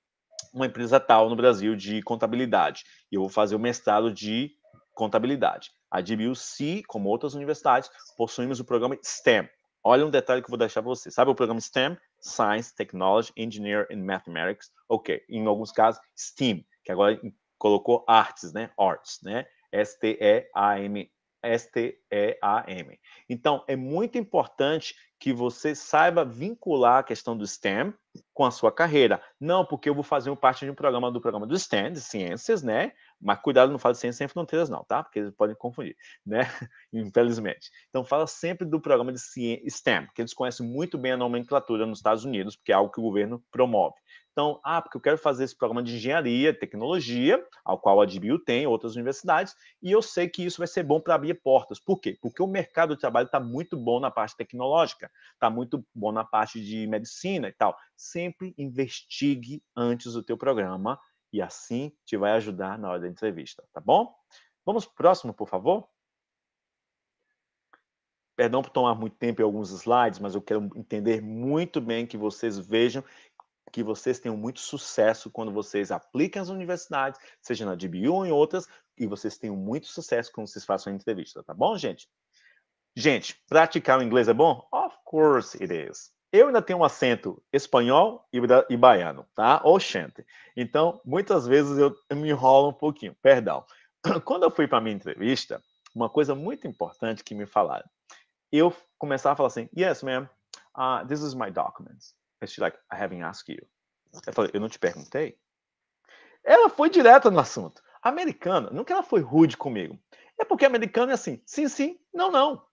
uma empresa tal no Brasil de contabilidade, e eu vou fazer o mestrado de contabilidade. A DBUC, como outras universidades, possuímos o programa STEM. Olha um detalhe que eu vou deixar para você. Sabe o programa STEM? Science, Technology, Engineering and Mathematics, ok. Em alguns casos, STEAM, que agora colocou artes, né? Arts, né? S-T-E-A-M. S-T-E-A-M. Então, é muito importante que você saiba vincular a questão do STEM com a sua carreira. Não porque eu vou fazer parte de um programa do programa do STEM, de ciências, né? Mas cuidado, não fale ciência sem fronteiras, não, tá? Porque eles podem confundir, *laughs* né? Infelizmente. Então, fala sempre do programa de STEM, que eles conhecem muito bem a nomenclatura nos Estados Unidos, porque é algo que o governo promove. Então, ah, porque eu quero fazer esse programa de engenharia, tecnologia, ao qual a DBU tem, outras universidades, e eu sei que isso vai ser bom para abrir portas. Por quê? Porque o mercado de trabalho está muito bom na parte tecnológica, está muito bom na parte de medicina e tal. Sempre investigue antes o teu programa e assim te vai ajudar na hora da entrevista, tá bom? Vamos pro próximo, por favor? Perdão por tomar muito tempo em alguns slides, mas eu quero entender muito bem que vocês vejam que vocês tenham muito sucesso quando vocês aplicam as universidades, seja na DBU ou em outras, e vocês tenham muito sucesso quando vocês façam a entrevista, tá bom, gente? Gente, praticar o inglês é bom? Of course it is. Eu ainda tenho um acento espanhol e, baiano, tá? Oxente. Então, muitas vezes eu, eu me enrolo um pouquinho, perdão. *clears throat* Quando eu fui para minha entrevista, uma coisa muito importante que me falaram, eu começava a falar assim, yes, ma'am, uh, this is my documents. And she's like, I haven't asked you. Eu falei, eu não te perguntei? Ela foi direta no assunto. Americana, não que ela foi rude comigo. É porque americano é assim, sim, sim, não, não.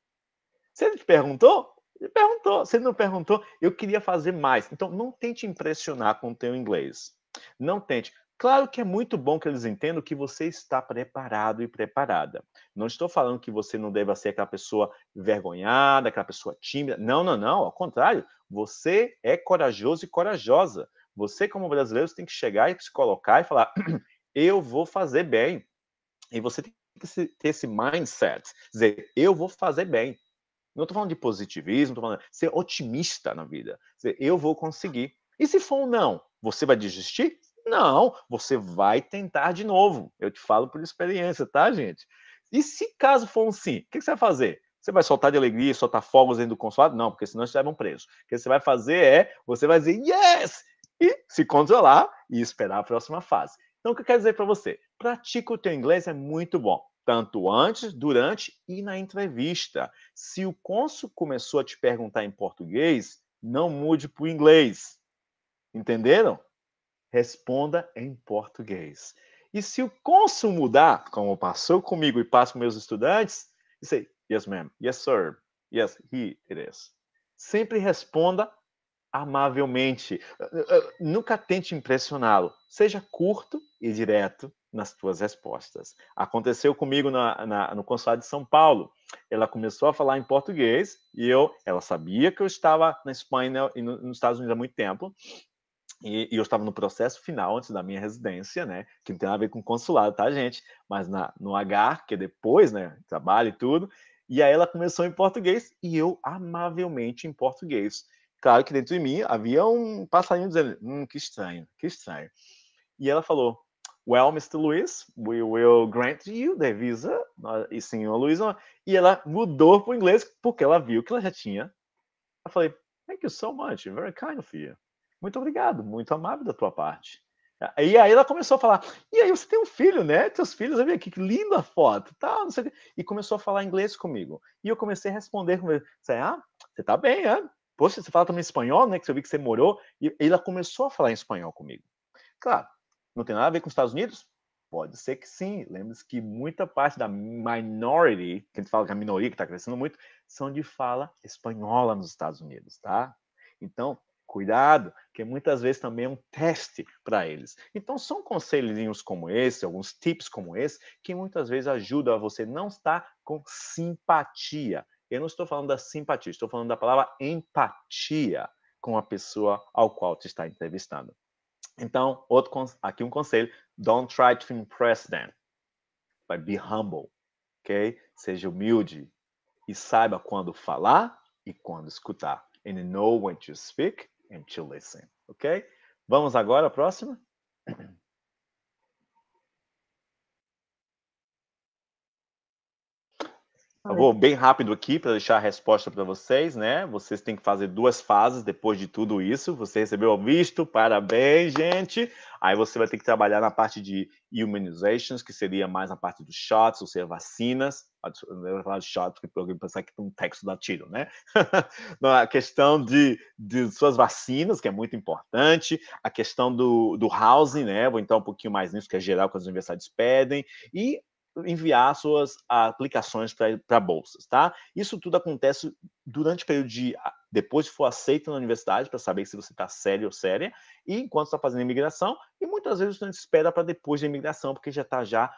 Se ele te perguntou, ele perguntou. Se ele não perguntou, eu queria fazer mais. Então, não tente impressionar com o teu inglês. Não tente. Claro que é muito bom que eles entendam que você está preparado e preparada. Não estou falando que você não deva ser aquela pessoa vergonhada, aquela pessoa tímida. Não, não, não. Ao contrário, você é corajoso e corajosa. Você, como brasileiro, você tem que chegar e se colocar e falar: *clears throat* eu vou fazer bem. E você tem que ter esse mindset, dizer: eu vou fazer bem. Não estou falando de positivismo, estou falando de ser otimista na vida. Dizer, eu vou conseguir. E se for um não, você vai desistir? Não, você vai tentar de novo. Eu te falo por experiência, tá, gente? E se caso for um sim, o que você vai fazer? Você vai soltar de alegria, soltar fogos dentro do consulado? Não, porque senão eles um preso. O que você vai fazer é, você vai dizer yes! E se controlar e esperar a próxima fase. Então, o que eu quero dizer para você? Pratica o teu inglês, é muito bom tanto antes, durante e na entrevista. Se o cônsul começou a te perguntar em português, não mude para o inglês. Entenderam? Responda em português. E se o cônsul mudar, como passou comigo e passa com meus estudantes, say, yes, ma'am, yes, sir, yes, he, it is. Sempre responda amavelmente. Eh, eh, nunca tente impressioná-lo. Seja curto e direto nas tuas respostas. Aconteceu comigo na, na, no consulado de São Paulo. Ela começou a falar em português e eu, ela sabia que eu estava na Espanha e nos Estados Unidos há muito tempo. E, e eu estava no processo final antes da minha residência, né? Que não tem nada a ver com consulado, tá, gente? Mas na, no H, que é depois, né? Trabalho e tudo. E aí ela começou em português e eu amavelmente em português. Claro que dentro de mim havia um passarinho dizendo: hum, que estranho, que estranho. E ela falou: Well, Mr. Luiz, we will grant you the visa. E senhor Luiz, e ela mudou para o inglês porque ela viu que ela já tinha. Eu falei, thank you so much, very kind of you. Muito obrigado, muito amável da tua parte. E aí ela começou a falar, e aí você tem um filho, né? Teus filhos, olha aqui, que linda foto, tal, tá, não sei o E começou a falar inglês comigo. E eu comecei a responder com ele, ah, você tá bem, é? Poxa, você fala também espanhol, né? Que eu vi que você morou. E ela começou a falar em espanhol comigo. Claro, não tem nada a ver com os Estados Unidos? Pode ser que sim. Lembre-se que muita parte da minority, que a gente fala que é a minoria que está crescendo muito, são de fala espanhola nos Estados Unidos, tá? Então, cuidado, que muitas vezes também é um teste para eles. Então, são conselhinhos como esse, alguns tips como esse, que muitas vezes ajudam a você não estar com simpatia. Eu não estou falando da simpatia, estou falando da palavra empatia com a pessoa ao qual te está entrevistando. Então, outro, aqui um conselho: don't try to impress them, but be humble, ok? Seja humilde e saiba quando falar e quando escutar. And know when to speak and to listen, ok? Vamos agora à próxima. *clears throat* Eu vou bem rápido aqui para deixar a resposta para vocês, né? Vocês têm que fazer duas fases depois de tudo isso. Você recebeu o visto, parabéns, gente. Aí você vai ter que trabalhar na parte de immunizations, que seria mais na parte dos shots, ou seja, vacinas. Eu vou falar de shots, porque eu pensar que tem é um texto latino, né? *laughs* a questão de, de suas vacinas, que é muito importante. A questão do, do housing, né? Vou entrar um pouquinho mais nisso, que é geral que as universidades pedem. E enviar suas aplicações para bolsas, tá? Isso tudo acontece durante o período de ah, depois que for aceito na universidade para saber se você está sério ou séria e enquanto está fazendo imigração e muitas vezes o estudante espera para depois da imigração porque já está já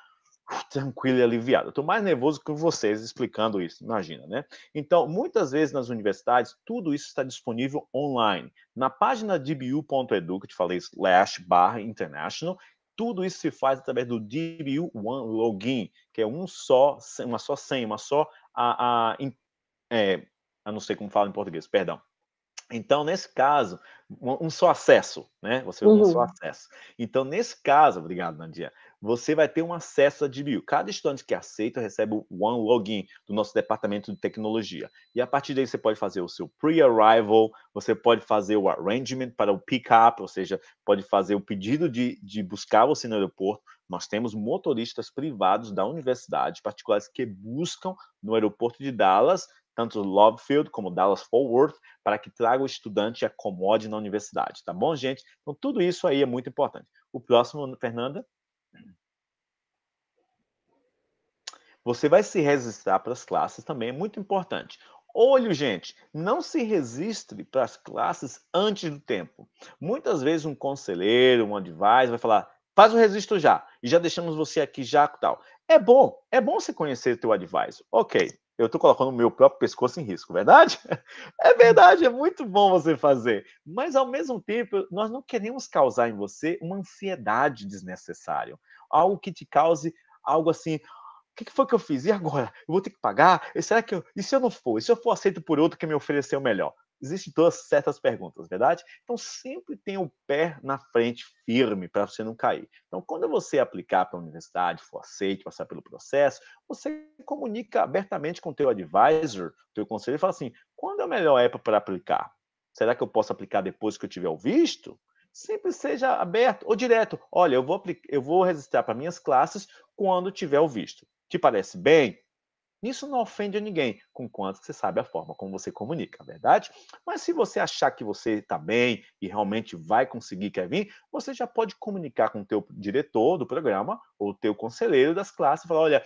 tranquilo e aliviado. Estou mais nervoso que vocês explicando isso, imagina, né? Então, muitas vezes nas universidades, tudo isso está disponível online. Na página dbu.edu, que te falei, slash barra international, tudo isso se faz através do DBU One Login, que é um só, uma só senha, uma só a, a, é, a não sei como fala em português, perdão. Então, nesse caso, um só acesso, né? Você usa uhum. um só uhum. acesso. Então, nesse caso, obrigado, Nadia você vai ter um acesso admiro. Cada estudante que aceita recebe um login do nosso departamento de tecnologia. E a partir daí você pode fazer o seu pre-arrival, você pode fazer o arrangement para o pick-up, ou seja, pode fazer o pedido de, de buscar você no aeroporto. Nós temos motoristas privados da universidade, particulares que buscam no aeroporto de Dallas tanto Lovefield como Dallas Fort Worth, para que traga o estudante e acomode na universidade, tá bom, gente? Então, tudo isso aí é muito importante. O próximo, Fernanda? Você vai se registrar para as classes também, é muito importante. Olho, gente, não se registre para as classes antes do tempo. Muitas vezes um conselheiro, um advisor vai falar, faz o registro já, e já deixamos você aqui já tal. É bom, é bom você conhecer o teu advisor. Ok, eu estou colocando o meu próprio pescoço em risco, verdade? *laughs* É verdade, é muito bom você fazer. Mas, ao mesmo tempo, nós não queremos causar em você uma ansiedade desnecessária. Algo que te cause algo assim. O que foi que eu fiz? E agora? Eu vou ter que pagar? E será que eu... E se eu não for? E se eu for aceito por outro que me ofereceu melhor? existem duas certas perguntas, verdade? Então, sempre tem o pé na frente firme para você não cair. Então, quando você aplicar para a universidade, for aceito, passar pelo processo, você comunica abertamente com o teu advisor, teu conselho, e fala assim, quando é a melhor época para aplicar? Será que eu posso aplicar depois que eu tiver o visto? sempre seja aberto ou direto. Olha, eu vou, eu vou registrar para minhas classes quando tiver o visto. Te parece bem? Isso não ofende a ninguém, quanto você sabe a forma como você comunica, é verdade? Mas se você achar que você está bem e realmente vai conseguir quer vir, você já pode comunicar com o teu diretor do programa ou o teu conselheiro das classes e falar, olha,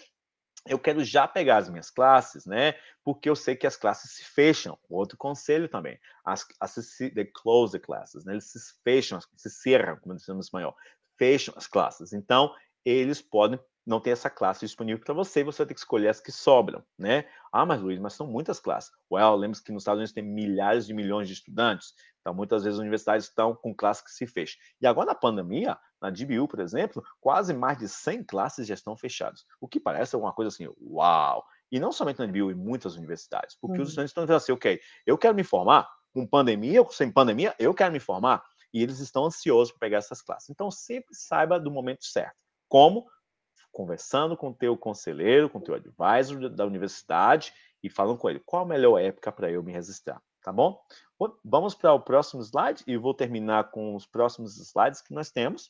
eu quero já pegar as minhas classes, né? Porque eu sei que as classes se fecham. Outro conselho também. As, as they close the classes, né? Eles se fecham, se cerram, como dizemos em espanhol. Fecham as classes. Então, eles podem não tem essa classe disponível para você e você vai ter que escolher as que sobram, né? Ah, mas Luiz, mas são muitas classes. Well, lembre-se que nos Estados Unidos tem milhares de milhões de estudantes, então muitas vezes as universidades estão com classes que se fecham. E agora na pandemia, na DBU, por exemplo, quase mais de 100 classes já estão fechadas, o que parece uma coisa assim, uau! E não somente na DBU, em muitas universidades, porque uhum. os estudantes estão dizendo assim, ok, eu quero me formar, com pandemia ou sem pandemia, eu quero me formar, e eles estão ansiosos para pegar essas classes. Então sempre saiba do momento certo. Como? conversando com o teu conselheiro, com o teu advisor da universidade e falando com ele qual a melhor época para eu me registrar, tá bom? Vamos para o próximo slide e vou terminar com os próximos slides que nós temos.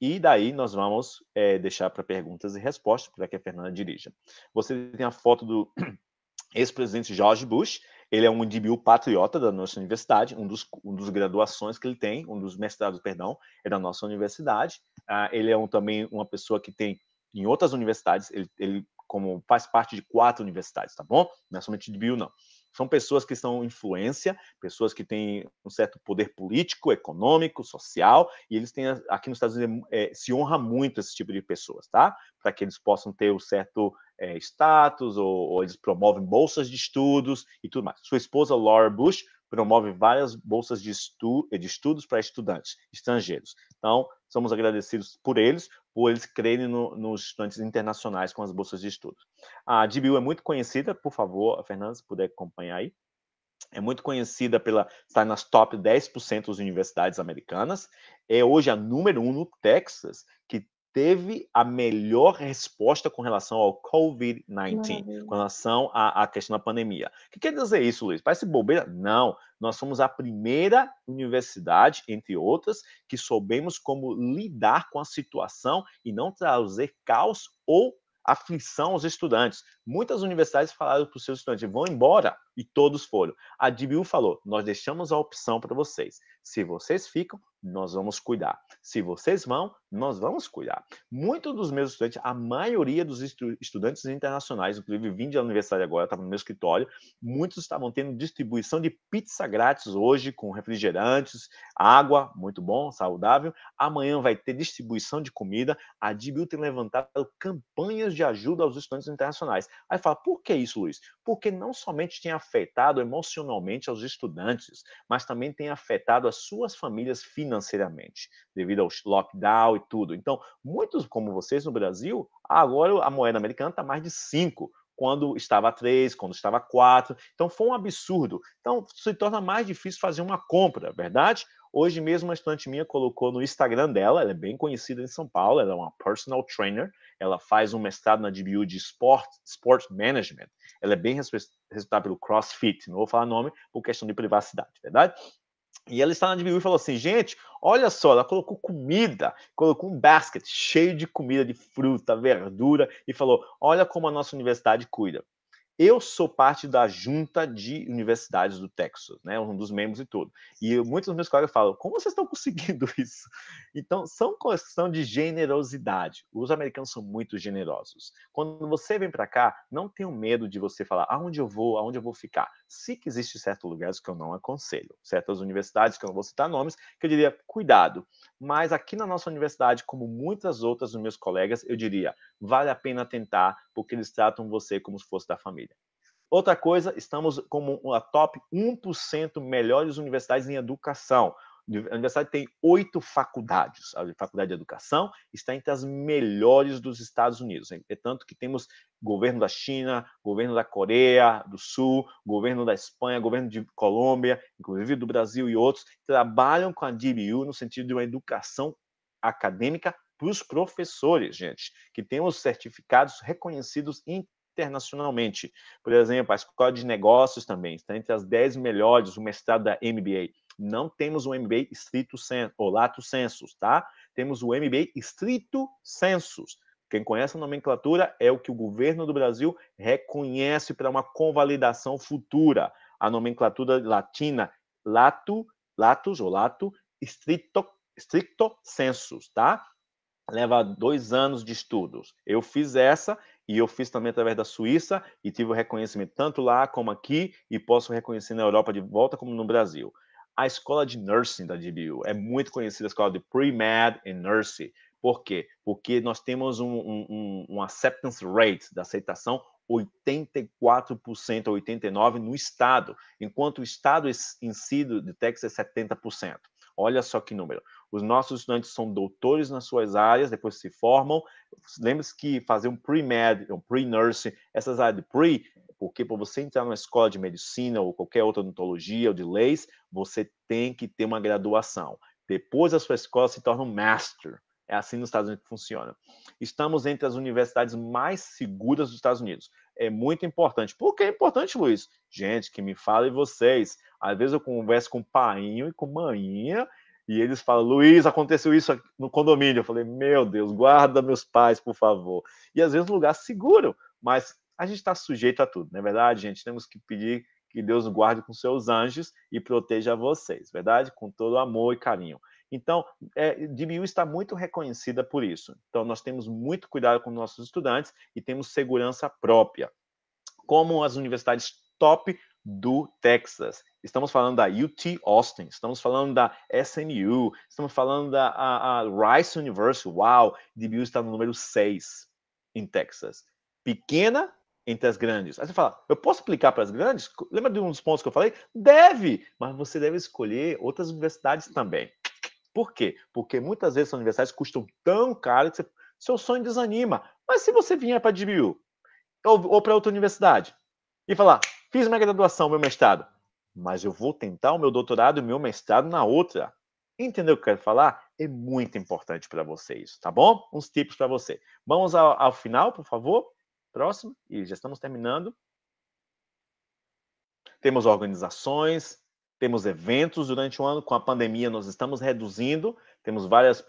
E daí nós vamos é, deixar para perguntas e respostas para que a Fernanda dirija. Você tem a foto do *clears throat* ex-presidente George Bush. Ele é um indivíduo patriota da nossa universidade, um dos, um dos graduações que ele tem, um dos mestrados, perdão, é da nossa universidade. Ah, ele é um, também uma pessoa que tem em outras universidades, ele, ele como faz parte de quatro universidades, tá bom? Não é somente de Bill, não. São pessoas que são influência, pessoas que têm um certo poder político, econômico, social, e eles têm, aqui nos Estados Unidos, é, se honra muito esse tipo de pessoas, tá? Para que eles possam ter um certo é, status, ou, ou, eles promovem bolsas de estudos e tudo mais. Sua esposa, Laura Bush, promove várias bolsas de, estu de estudos para estudantes estrangeiros. Então, somos agradecidos por eles, por eles crerem no, nos estudantes internacionais com as bolsas de estudo. A DBU é muito conhecida, por favor, Fernanda, se puder acompanhar aí. É muito conhecida pela estar nas top 10% das universidades americanas. É hoje a número um no Texas, que teve a melhor resposta com relação ao COVID-19, com relação à, à, questão da pandemia. O que quer dizer isso, Luiz? Parece bobeira? Não. Nós somos a primeira universidade, entre outras, que soubemos como lidar com a situação e não trazer caos ou aflição aos estudantes. Muitas universidades falaram para os seus estudantes, vão embora, e todos foram. A DBU falou, nós deixamos a opção para vocês. Se vocês ficam, nós vamos cuidar. Se vocês vão, nós vamos cuidar. Muitos dos meus estudantes, a maioria dos estu estudantes internacionais, inclusive vim da universidade agora, estava no meu escritório, muitos estavam tendo distribuição de pizza grátis hoje, com refrigerantes, água, muito bom, saudável. Amanhã vai ter distribuição de comida. A DBU tem levantado campanhas de ajuda aos estudantes internacionais. Aí fala, por que isso, Luiz? Porque não somente tem afetado emocionalmente aos estudantes, mas também tem afetado as suas famílias financeiramente, devido ao lockdown e tudo. Então, muitos como vocês no Brasil, agora a moeda americana está mais de 5 quando estava 3, quando estava 4. Então foi um absurdo. Então se torna mais difícil fazer uma compra, verdade? Hoje mesmo uma estudante minha colocou no Instagram dela, ela é bem conhecida em São Paulo, ela é uma personal trainer, ela faz um mestrado na DBU de Sport, Sport Management, ela é bem respeitada pelo CrossFit, não vou falar nome por questão de privacidade, verdade? E ela está na DBU e falou assim, gente, olha só, ela colocou comida, colocou um basket cheio de comida, de fruta, verdura, e falou, olha como a nossa universidade cuida. Eu sou parte da junta de universidades do Texas, né? Um dos membros e tudo. E muitos dos meus colegas falam: como vocês estão conseguindo *laughs* isso? Então, são questão de generosidade. Os americanos são muito generosos. Quando você vem para cá, não tenha medo de você falar aonde eu vou, aonde eu vou ficar. Se que existe certos lugares que eu não aconselho, certas universidades que eu não vou citar nomes, que eu diria cuidado mas aqui na nossa universidade, como muitas outras dos meus colegas, eu diria, vale a pena tentar, porque eles tratam você como se fosse da família. Outra coisa, estamos como a top 1% melhores universidades em educação a universidade tem oito faculdades. A faculdade de educação está entre as melhores dos Estados Unidos. Entretanto, é tanto que temos governo da China, governo da Coreia do Sul, governo da Espanha, governo de Colômbia, inclusive do Brasil e outros, trabalham com a DBU no sentido de uma educação acadêmica para os professores, gente, que temos certificados reconhecidos internacionalmente. Por exemplo, a Escola de Negócios também está entre as dez melhores, o mestrado da MBA. Não temos o MBA estrito ou lato sensus, tá? Temos o MBA estrito sensus. Quem conhece a nomenclatura é o que o governo do Brasil reconhece para uma convalidação futura. A nomenclatura latina, lato, latus ou lato, estrito, stricto sensus, tá? Leva dois anos de estudos. Eu fiz essa e eu fiz também através da Suíça e tive o reconhecimento tanto lá como aqui e posso reconhecer na Europa de volta como no Brasil a escola de nursing da DBU. É muito conhecida a escola de pre-med e nursing. Por quê? Porque nós temos um, um, um acceptance rate da aceitação 84% a 89% no estado, enquanto o estado em si de Texas é 70%. Olha só que número. Os nossos estudantes são doutores nas suas áreas, depois se formam. Lembre-se que fazer um pre-med, um pre-nursing, essas áreas de pre porque para você entrar numa escola de medicina ou qualquer outra odontologia ou de leis, você tem que ter uma graduação. Depois a sua escola se torna um master. É assim nos Estados Unidos que funciona. Estamos entre as universidades mais seguras dos Estados Unidos. É muito importante. Por que é importante, Luiz? Gente, que me fala e vocês. Às vezes eu converso com o painho e com maninha, e eles falam, Luiz, aconteceu isso no condomínio. Eu falei, meu Deus, guarda meus pais, por favor. E às vezes lugar seguro, mas a gente está sujeito a tudo, não é verdade, gente? Temos que pedir que Deus guarde com seus anjos e proteja vocês, verdade? Com todo amor e carinho. Então, é, DBU está muito reconhecida por isso. Então, nós temos muito cuidado com nossos estudantes e temos segurança própria, como as universidades top do Texas. Estamos falando da UT Austin, estamos falando da SMU, estamos falando da a, a Rice University. Uau, DBU está no número 6 em Texas. Pequena, entre as grandes. Aí você fala, eu posso aplicar para as grandes? Lembra de um dos pontos que eu falei? Deve, mas você deve escolher outras universidades também. Por quê? Porque muitas vezes as universidades custam tão caro que você, seu sonho desanima. Mas se você vier para a DBU ou, ou para outra universidade e falar, fiz minha graduação, meu mestrado, mas eu vou tentar o meu doutorado e meu mestrado na outra. Entendeu o que eu quero falar? É muito importante para vocês, tá bom? Uns tips para você. Vamos ao, ao final, por favor. Próximo, e já estamos terminando. Temos organizações, temos eventos durante o ano. Com a pandemia, nós estamos reduzindo, temos várias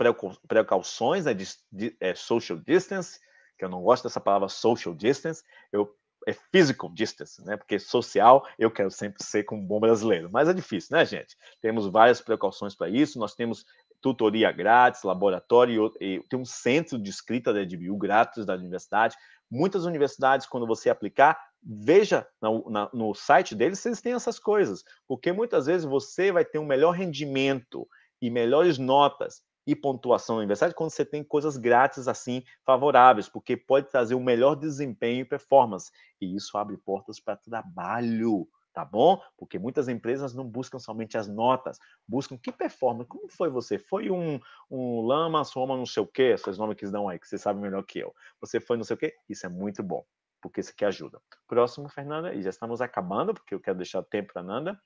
precauções, né, de, de é, social distance, que eu não gosto dessa palavra social distance, eu, é physical distance, né? Porque social eu quero sempre ser como um bom brasileiro, mas é difícil, né, gente? Temos várias precauções para isso, nós temos tutoria grátis, laboratório, e, tem um centro de escrita da EDBU grátis da universidade, Muitas universidades, quando você aplicar, veja no, na, no site deles se eles têm essas coisas, porque muitas vezes você vai ter um melhor rendimento e melhores notas e pontuação na universidade quando você tem coisas grátis assim favoráveis, porque pode trazer um melhor desempenho e performance. E isso abre portas para trabalho tá bom? Porque muitas empresas não buscam somente as notas, buscam que performance, como foi você? Foi um, um lama, soma, não sei o quê, seus nomes que dão aí, que você sabe melhor que eu. Você foi não sei o quê? Isso é muito bom, porque isso aqui ajuda. Próximo, Fernanda, e já estamos acabando, porque eu quero deixar tempo para Nanda.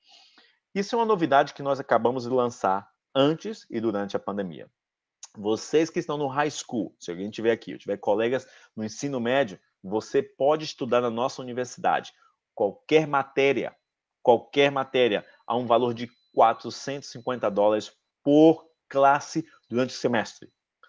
Isso é uma novidade que nós acabamos de lançar antes e durante a pandemia. Vocês que estão no high school, se alguém tiver aqui, eu tiver colegas no ensino médio, você pode estudar na nossa universidade qualquer matéria, qualquer matéria, a um valor de 450 dólares por classe durante o semestre.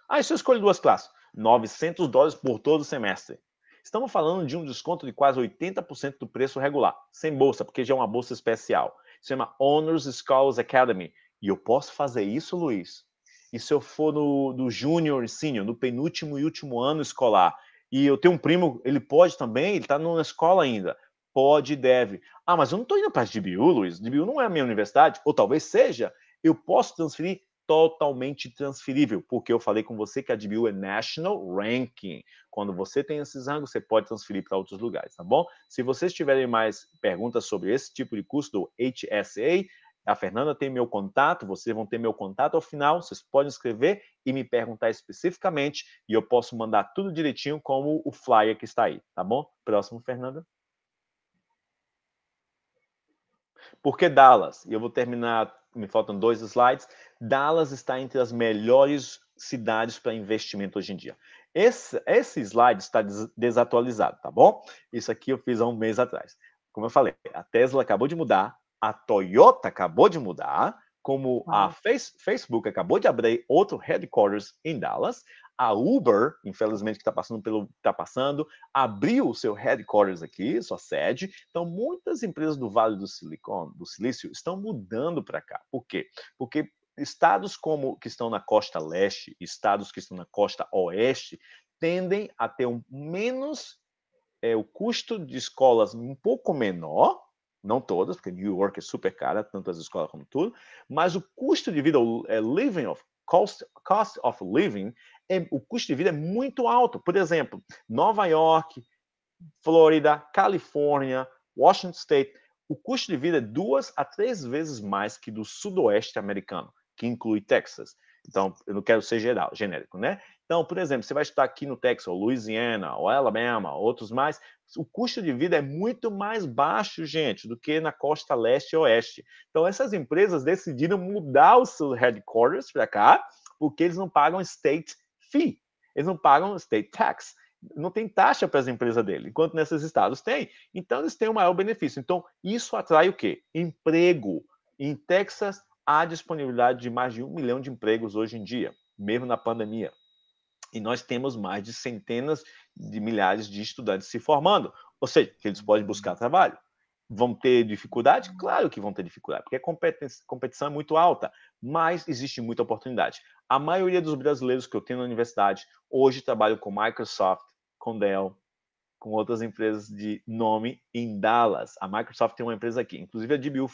Aí ah, se eu escolho duas classes, 900 dólares por todo o semestre. Estamos falando de um desconto de quase 80% do preço regular, sem bolsa, porque já é uma bolsa especial. Se chama Honors Scholars Academy. E eu posso fazer isso, Luiz? E se eu for no, do Júnior e Senior, no penúltimo e último ano escolar, e eu tenho um primo, ele pode também, ele está na escola ainda pode e deve. Ah, mas eu não estou indo para a DBU, Luiz. DBU não é a minha universidade, ou talvez seja. Eu posso transferir totalmente transferível, porque eu falei com você que a DBU é National Ranking. Quando você tem esses rangos, você pode transferir para outros lugares, tá bom? Se vocês tiverem mais perguntas sobre esse tipo de curso do HSA, a Fernanda tem meu contato, vocês vão ter meu contato ao final, vocês podem escrever e me perguntar especificamente e eu posso mandar tudo direitinho como o flyer que está aí, tá bom? Próximo, Fernanda. Porque Dallas, e eu vou terminar, me faltam dois slides, Dallas está entre as melhores cidades para investimento hoje em dia. Esse, esse slide está des desatualizado, tá bom? Isso aqui eu fiz há um mês atrás. Como eu falei, a Tesla acabou de mudar, a Toyota acabou de mudar, como ah. a Face, Facebook acabou de abrir outro headquarters em Dallas, a Uber, infelizmente, que está passando pelo está passando, abriu o seu headquarters aqui, sua sede. Então, muitas empresas do Vale do Silicon, do Silício, estão mudando para cá. Por quê? Porque estados como que estão na costa leste, estados que estão na costa oeste, tendem a ter um menos é, o custo de escolas um pouco menor, não todas, porque New York é super cara, tanto as escolas como tudo, mas o custo de vida, o é, living of cost, cost of living é, o custo de vida é muito alto. Por exemplo, Nova York, Flórida, Califórnia, Washington State, o custo de vida é duas a três vezes mais que do sudoeste americano, que inclui Texas. Então, eu não quero ser geral, genérico, né? Então, por exemplo, você vai estar aqui no Texas, ou Louisiana, ou Alabama, outros mais, o custo de vida é muito mais baixo, gente, do que na costa leste e oeste. Então, essas empresas decidiram mudar os seus headquarters para cá, porque eles não pagam state fee. Eles não pagam state tax. Não tem taxa para as empresas dele, enquanto nesses estados tem. Então, eles têm o um maior benefício. Então, isso atrai o quê? Emprego. Em Texas, há disponibilidade de mais de um milhão de empregos hoje em dia, mesmo na pandemia. E nós temos mais de centenas de milhares de estudantes se formando, ou seja, que eles podem buscar trabalho. Vão ter dificuldade? Claro que vão ter dificuldade, porque a competição é muito alta, mas existe muita oportunidade. A maioria dos brasileiros que eu tenho na universidade hoje trabalham com Microsoft, com Dell, com outras empresas de nome em Dallas. A Microsoft tem uma empresa aqui. Inclusive, a DBU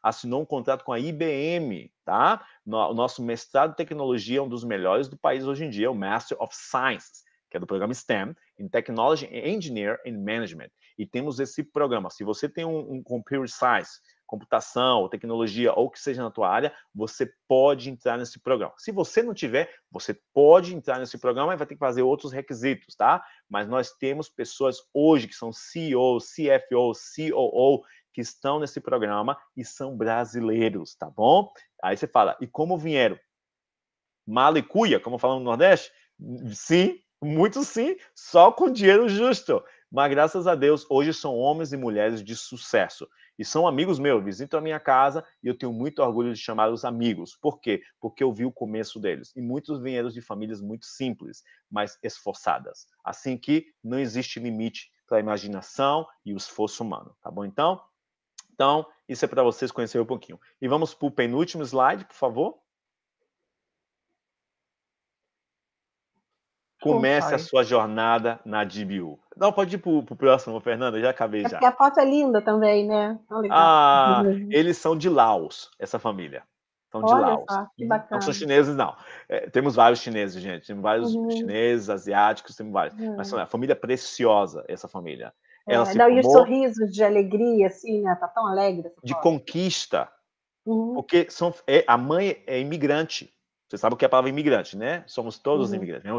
assinou um contrato com a IBM, tá? O nosso mestrado de tecnologia é um dos melhores do país hoje em dia, é o Master of Sciences, que é do programa STEM, em Technology Engineer and Management e temos esse programa. Se você tem um, um computer science, computação, tecnologia ou que seja na tua área, você pode entrar nesse programa. Se você não tiver, você pode entrar nesse programa e vai ter que fazer outros requisitos, tá? Mas nós temos pessoas hoje que são CEO, CFO, COO, que estão nesse programa e são brasileiros, tá bom? Aí você fala, e como vieram? Mala e cuia, como falamos no Nordeste? Sim, muito sim, só com dinheiro justo. Mas graças a Deus, hoje são homens e mulheres de sucesso. E são amigos meus, visitam a minha casa e eu tenho muito orgulho de chamá-los amigos. Por quê? Porque eu vi o começo deles. E muitos vieram de famílias muito simples, mas esforçadas. Assim que não existe limite para a imaginação e o esforço humano. Tá bom então? Então, isso é para vocês conhecerem um pouquinho. E vamos para o penúltimo slide, por favor. Comece a sua jornada na DBU. Não, pode ir pro, pro próximo, Fernanda, já acabei é já. Porque a foto é linda também, né? Ah, eles são de Laos, essa família. São Olha de Laos. Só, que bacana. Uhum. Não são chineses, não. É, temos vários chineses, gente. Temos vários uhum. chineses, asiáticos, temos vários. Uhum. Mas são uma família preciosa, essa família. É, Ela se não, formou... E os sorrisos de alegria, assim, né? Tá tão alegre. De foto. conquista. Uhum. Porque são, é, a mãe é imigrante. Você sabe o que é a palavra imigrante, né? Somos todos uhum. imigrantes.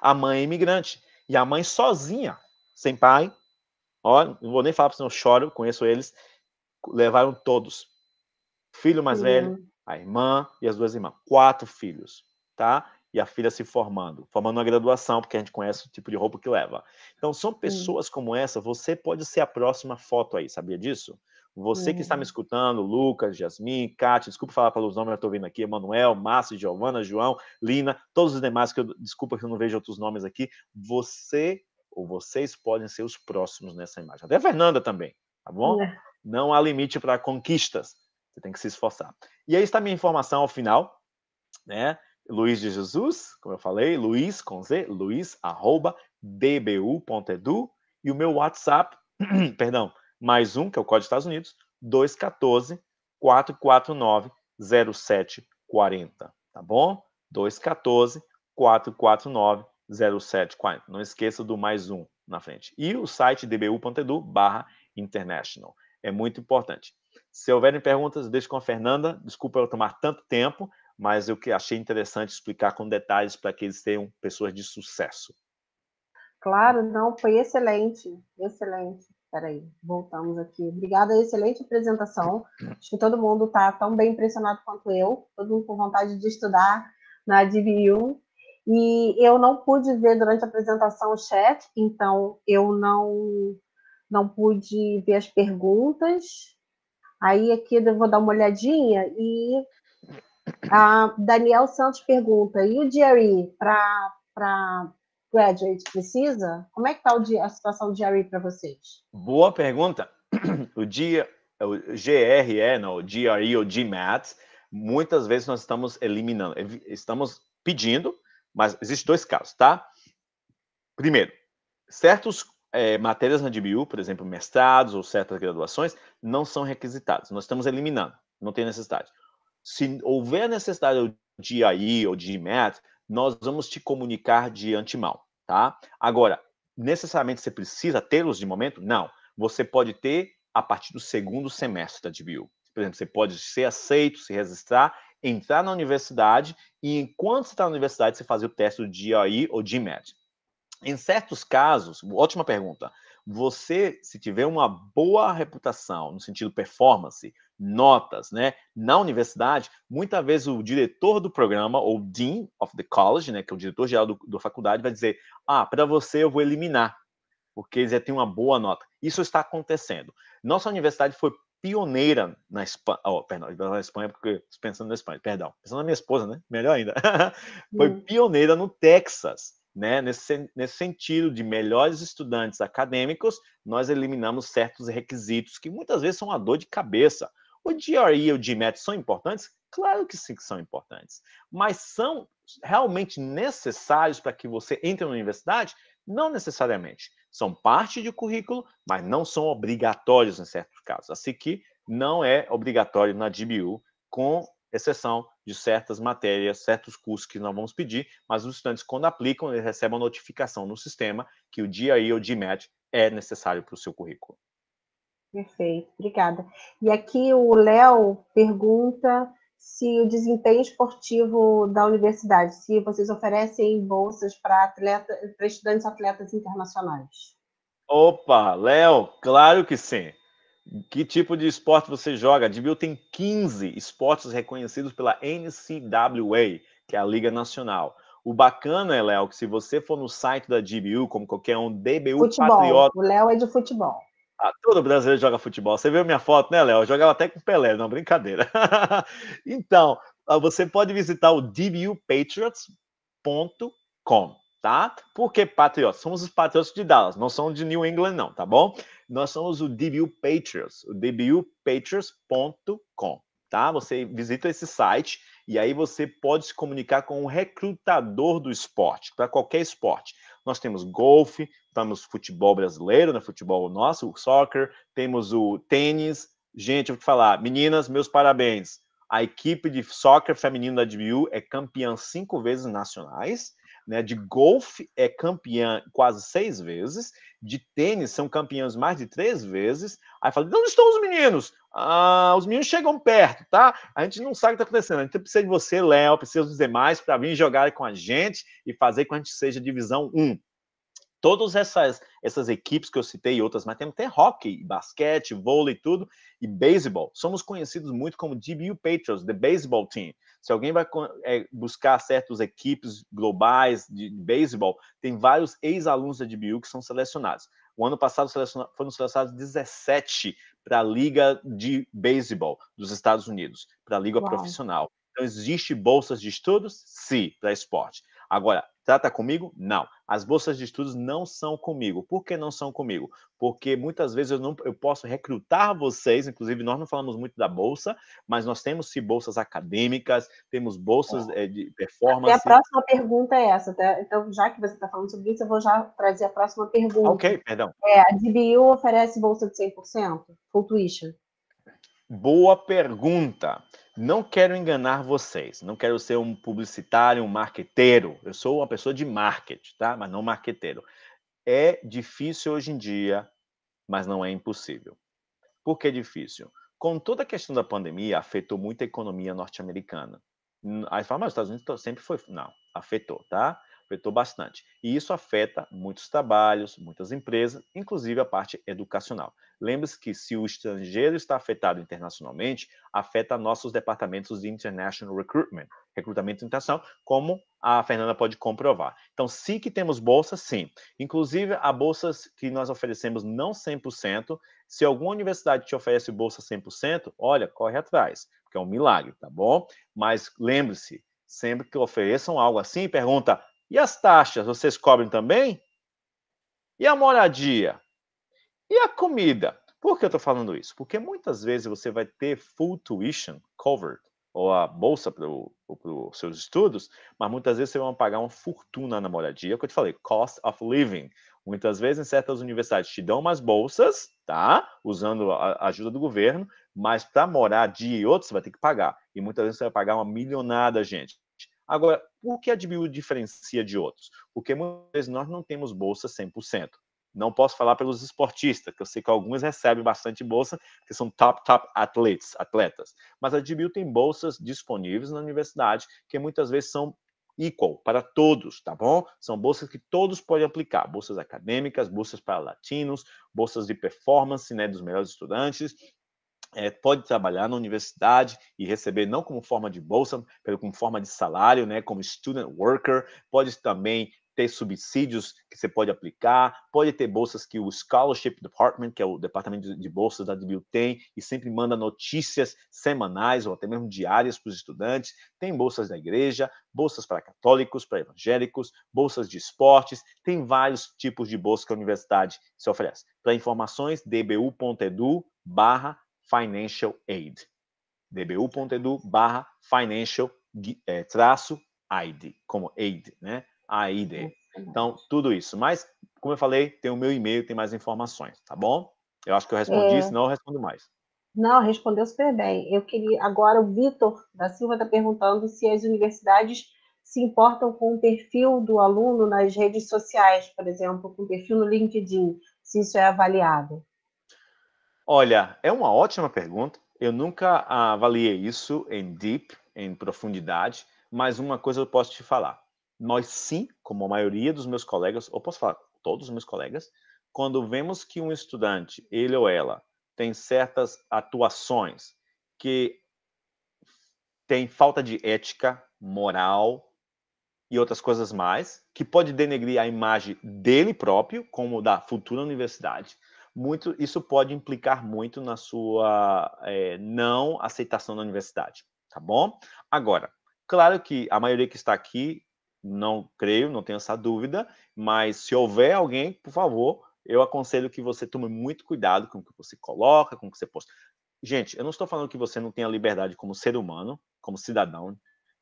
A mãe é imigrante. E a mãe sozinha, sem pai. Ó, não vou nem falar para eu choro, conheço eles. Levaram todos. Filho mais uhum. velho, a irmã e as duas irmãs. Quatro filhos, tá? E a filha se formando, formando uma graduação, porque a gente conhece o tipo de roupa que leva. Então, são pessoas uhum. como essa, você pode ser a próxima foto aí, sabia disso? Você que está me uhum. escutando, Lucas, Jasmin, Kátia, desculpa falar pelos nomes, eu estou vendo aqui, Emanuel, Márcio, Giovana, João, Lina, todos os demais, que eu, desculpa que eu não vejo outros nomes aqui, você ou vocês podem ser os próximos nessa imagem. Até a Fernanda também, tá bom? É. Não há limite para conquistas, você tem que se esforçar. E aí está minha informação ao final, né? Luiz de Jesus, como eu falei, Luiz com Z, Luiz, arroba, dbu.edu, e o meu WhatsApp, *clears throat* perdão, mais um, que é o Código dos Estados Unidos, 214 449 0740, tá bom? 214 449 0740. Não esqueça do mais um na frente. E o site dbu.edu barra international. É muito importante. Se houverem perguntas, deixo com a Fernanda. Desculpa eu tomar tanto tempo, mas eu achei interessante explicar com detalhes para que eles tenham pessoas de sucesso. Claro, não, foi excelente, excelente. Peraí, voltamos aqui. Obrigada, excelente apresentação. Acho que todo mundo está tão bem impressionado quanto eu, todo mundo com vontade de estudar na DBU. E eu não pude ver durante a apresentação o chat, então eu não, não pude ver as perguntas. Aí aqui eu vou dar uma olhadinha e a Daniel Santos pergunta, e o Jerry para graduate precisa? Como é que está a situação do GRE para vocês? Boa pergunta. *clears throat* O, dia, o GRE, não, o GRE ou GMAT, muitas vezes nós estamos eliminando, estamos pedindo, mas existem dois casos, tá? Primeiro, certos é, matérias na DBU, por exemplo, mestrados ou certas graduações, não são requisitadas. Nós estamos eliminando, não tem necessidade. Se houver necessidade de AI ou de GMAT nós vamos te comunicar de antemão, tá? Agora, necessariamente você precisa tê-los de momento? Não. Você pode ter a partir do segundo semestre da DBU. Por exemplo, você pode ser aceito, se registrar, entrar na universidade e, enquanto você está na universidade, você fazer o teste do DOI ou DMED. Em certos casos, ótima pergunta, você, se tiver uma boa reputação, no sentido performance, notas, né, na universidade, muitas vezes o diretor do programa, ou dean of the college, né, que é o diretor geral do, da faculdade, vai dizer: ah, para você eu vou eliminar, porque já tem uma boa nota. Isso está acontecendo. Nossa universidade foi pioneira na Espanha, oh, perdão, na Espanha, porque pensando na Espanha, perdão, pensando na minha esposa, né? Melhor ainda. *laughs* foi hum. pioneira no Texas né? Nesse, nesse sentido de melhores estudantes acadêmicos, nós eliminamos certos requisitos que muitas vezes são uma dor de cabeça. O GRE e o GMAT são importantes? Claro que sim que são importantes, mas são realmente necessários para que você entre na universidade? Não necessariamente. São parte do currículo, mas não são obrigatórios em certos casos. Assim que não é obrigatório na DBU, com exceção de certas matérias, certos cursos que nós vamos pedir, mas os estudantes, quando aplicam, eles recebem a notificação no sistema que o aí ou GMAT é necessário para o seu currículo. Perfeito, obrigada. E aqui o Léo pergunta se o desempenho esportivo da universidade, se vocês oferecem bolsas para atleta, para estudantes atletas internacionais. Opa, Léo, claro que sim. Que tipo de esporte você joga? A DBU tem 15 esportes reconhecidos pela NCAA, que é a Liga Nacional. O bacana é, Léo, que se você for no site da DBU, como qualquer um, DBU futebol. Patriota... O Léo é de futebol. Ah, todo brasileiro joga futebol. Você viu minha foto, né, Léo? Eu jogava até com Pelé, não, brincadeira. *laughs* então, ah, você pode visitar o dbupatriots.com tá? Porque Patriots, somos os Patriots de Dallas, não são de New England não, tá bom? Nós somos o DBU Patriots, o dbupatriots.com, tá? Você visita esse site e aí você pode se comunicar com um recrutador do esporte, para qualquer esporte. Nós temos golfe, temos futebol brasileiro, né? futebol nosso, o soccer, temos o tênis. Gente, eu vou te falar, meninas, meus parabéns. A equipe de soccer feminino da DBU é campeã cinco vezes nacionais né, de golfe é campeã quase seis vezes, de tênis são campeões mais de três vezes. Aí fala, onde estão os meninos? Ah, os meninos chegam perto, tá? A gente não sabe o que está acontecendo. A gente precisa de você, Léo, precisa dos demais para vir jogar com a gente e fazer com que a gente seja divisão 1 todas essas, essas equipes que eu citei e outras, mas temos até hockey, basquete, vôlei, tudo, e beisebol. Somos conhecidos muito como DBU Patriots, The Baseball Team. Se alguém vai é, buscar certas equipes globais de, de beisebol, tem vários ex-alunos da DBU que são selecionados. O ano passado foram selecionados 17 para a Liga de Beisebol dos Estados Unidos, para a Liga Uau. Profissional. Então, existe bolsas de estudos? Sim, para esporte. Agora, trata comigo? Não. As bolsas de estudos não são comigo. Por que não são comigo? Porque muitas vezes eu não eu posso recrutar vocês, inclusive nós não falamos muito da bolsa, mas nós temos sim bolsas acadêmicas, temos bolsas é. É, de performance. E a próxima pergunta é essa, tá? Então, já que você está falando sobre isso, eu vou já trazer a próxima pergunta. Ok, perdão. É, a DBU oferece bolsa de 100%? Full tuition? Boa pergunta não quero enganar vocês, não quero ser um publicitário, um marqueteiro. Eu sou uma pessoa de marketing, tá? Mas não marqueteiro. É difícil hoje em dia, mas não é impossível. Por que é difícil? Com toda a questão da pandemia, afetou muito a economia norte-americana. As fala, dos Estados Unidos sempre foi. Não, afetou, tá? Afetou bastante. E isso afeta muitos trabalhos, muitas empresas, inclusive a parte educacional. Lembre-se que se o estrangeiro está afetado internacionalmente, afeta nossos departamentos de International Recruitment, recrutamento internacional, como a Fernanda pode comprovar. Então, sim que temos bolsas, sim. Inclusive, há bolsas que nós oferecemos não 100%. Se alguma universidade te oferece bolsa 100%, olha, corre atrás, porque é um milagre, tá bom? Mas lembre-se, sempre que ofereçam algo assim, pergunta e as taxas, vocês cobrem também? E a moradia? E a comida? Por que eu estou falando isso? Porque muitas vezes você vai ter full tuition covered, ou a bolsa para os seus estudos, mas muitas vezes você vai pagar uma fortuna na moradia, que eu te falei, cost of living. Muitas vezes, em certas universidades, te dão umas bolsas, tá? Usando a ajuda do governo, mas para morar de outros, você vai ter que pagar. E muitas vezes você vai pagar uma milionada, gente. Agora, por que a DBU diferencia de outros? Porque muitas vezes nós não temos bolsa 100%. Não posso falar pelos esportistas, que eu sei que alguns recebem bastante bolsa, que são top, top athletes, atletas. Mas a DBU tem bolsas disponíveis na universidade, que muitas vezes são equal para todos, tá bom? São bolsas que todos podem aplicar, bolsas acadêmicas, bolsas para latinos, bolsas de performance, né, dos melhores estudantes, é, pode trabalhar na universidade e receber não como forma de bolsa, mas como forma de salário, né, como student worker, pode também ter subsídios que você pode aplicar, pode ter bolsas que o Scholarship Department, que é o departamento de bolsas da DBU, tem e sempre manda notícias semanais ou até mesmo diárias para os estudantes. Tem bolsas da igreja, bolsas para católicos, para evangélicos, bolsas de esportes, tem vários tipos de bolsa que a universidade se oferece. Para informações, dbu.edu barra financial aid. dbu.edu barra financial é, traço aid, como aid, né? AID. Uhum. Então, tudo isso. Mas, como eu falei, tem o meu e-mail, tem mais informações, tá bom? Eu acho que eu respondi, é... senão eu respondo mais. Não, respondeu super bem. Eu queria. Agora, o Vitor da Silva está perguntando se as universidades se importam com o perfil do aluno nas redes sociais, por exemplo, com o perfil no LinkedIn, se isso é avaliado. Olha, é uma ótima pergunta. Eu nunca avaliei isso em deep, em profundidade, mas uma coisa eu posso te falar. Nós sim, como a maioria dos meus colegas, ou posso falar todos os meus colegas, quando vemos que um estudante, ele ou ela, tem certas atuações que tem falta de ética, moral e outras coisas mais, que pode denegrir a imagem dele próprio, como da futura universidade, muito, isso pode implicar muito na sua é, não aceitação na universidade, tá bom? Agora, claro que a maioria que está aqui, não creio, não tenho essa dúvida, mas se houver alguém, por favor, eu aconselho que você tome muito cuidado com o que você coloca, com o que você posta. Gente, eu não estou falando que você não tenha liberdade como ser humano, como cidadão,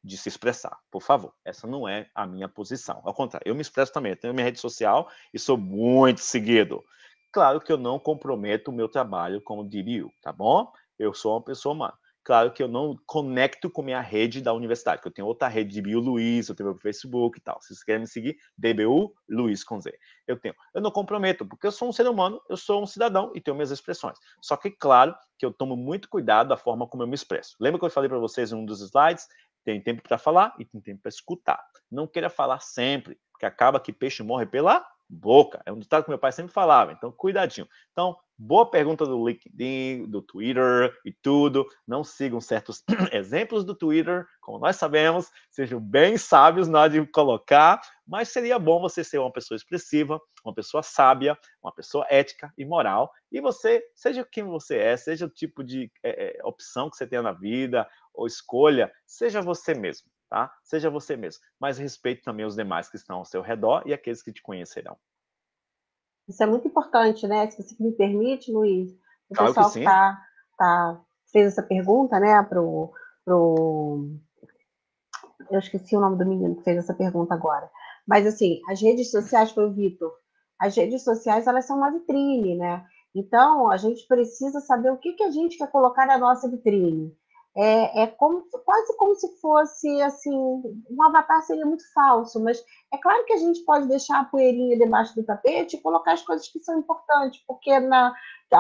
de se expressar. Por favor, essa não é a minha posição. Ao contrário, eu me expresso também. Eu tenho minha rede social e sou muito seguido. Claro que eu não comprometo o meu trabalho como DBU, tá bom? Eu sou uma pessoa humana. Claro que eu não conecto com minha rede da universidade, que eu tenho outra rede de DBU Luiz, eu tenho meu Facebook e tal. Se vocês querem me seguir, DBU Luiz com Z. Eu tenho. Eu não comprometo, porque eu sou um ser humano, eu sou um cidadão e tenho minhas expressões. Só que, claro, que eu tomo muito cuidado da forma como eu me expresso. Lembra que eu falei para vocês em um dos slides? Tem tempo para falar e tem tempo para escutar. Não queira falar sempre, porque acaba que peixe morre pela boca. É um ditado que meu pai sempre falava, então cuidadinho. Então, boa pergunta do LinkedIn, do Twitter e tudo. Não sigam certos *clears throat* exemplos do Twitter, como nós sabemos. Sejam bem sábios na hora de colocar, mas seria bom você ser uma pessoa expressiva, uma pessoa sábia, uma pessoa ética e moral. E você, seja quem você é, seja o tipo de é, opção que você tenha na vida ou escolha, seja você mesmo tá? Seja você mesmo, mas respeite também os demais que estão ao seu redor e aqueles que te conhecerão. Isso é muito importante, né? Se você me permite, Luiz, o claro pessoal que, tá, tá, fez essa pergunta, né, pro, pro... Eu esqueci o nome do menino que fez essa pergunta agora. Mas, assim, as redes sociais, foi o Vitor, as redes sociais, elas são uma vitrine, né? Então, a gente precisa saber o que, que a gente quer colocar na nossa vitrine. É, é como, quase como se fosse assim, um avatar seria muito falso, mas é claro que a gente pode deixar a poeirinha debaixo do tapete e colocar as coisas que são importantes, porque na,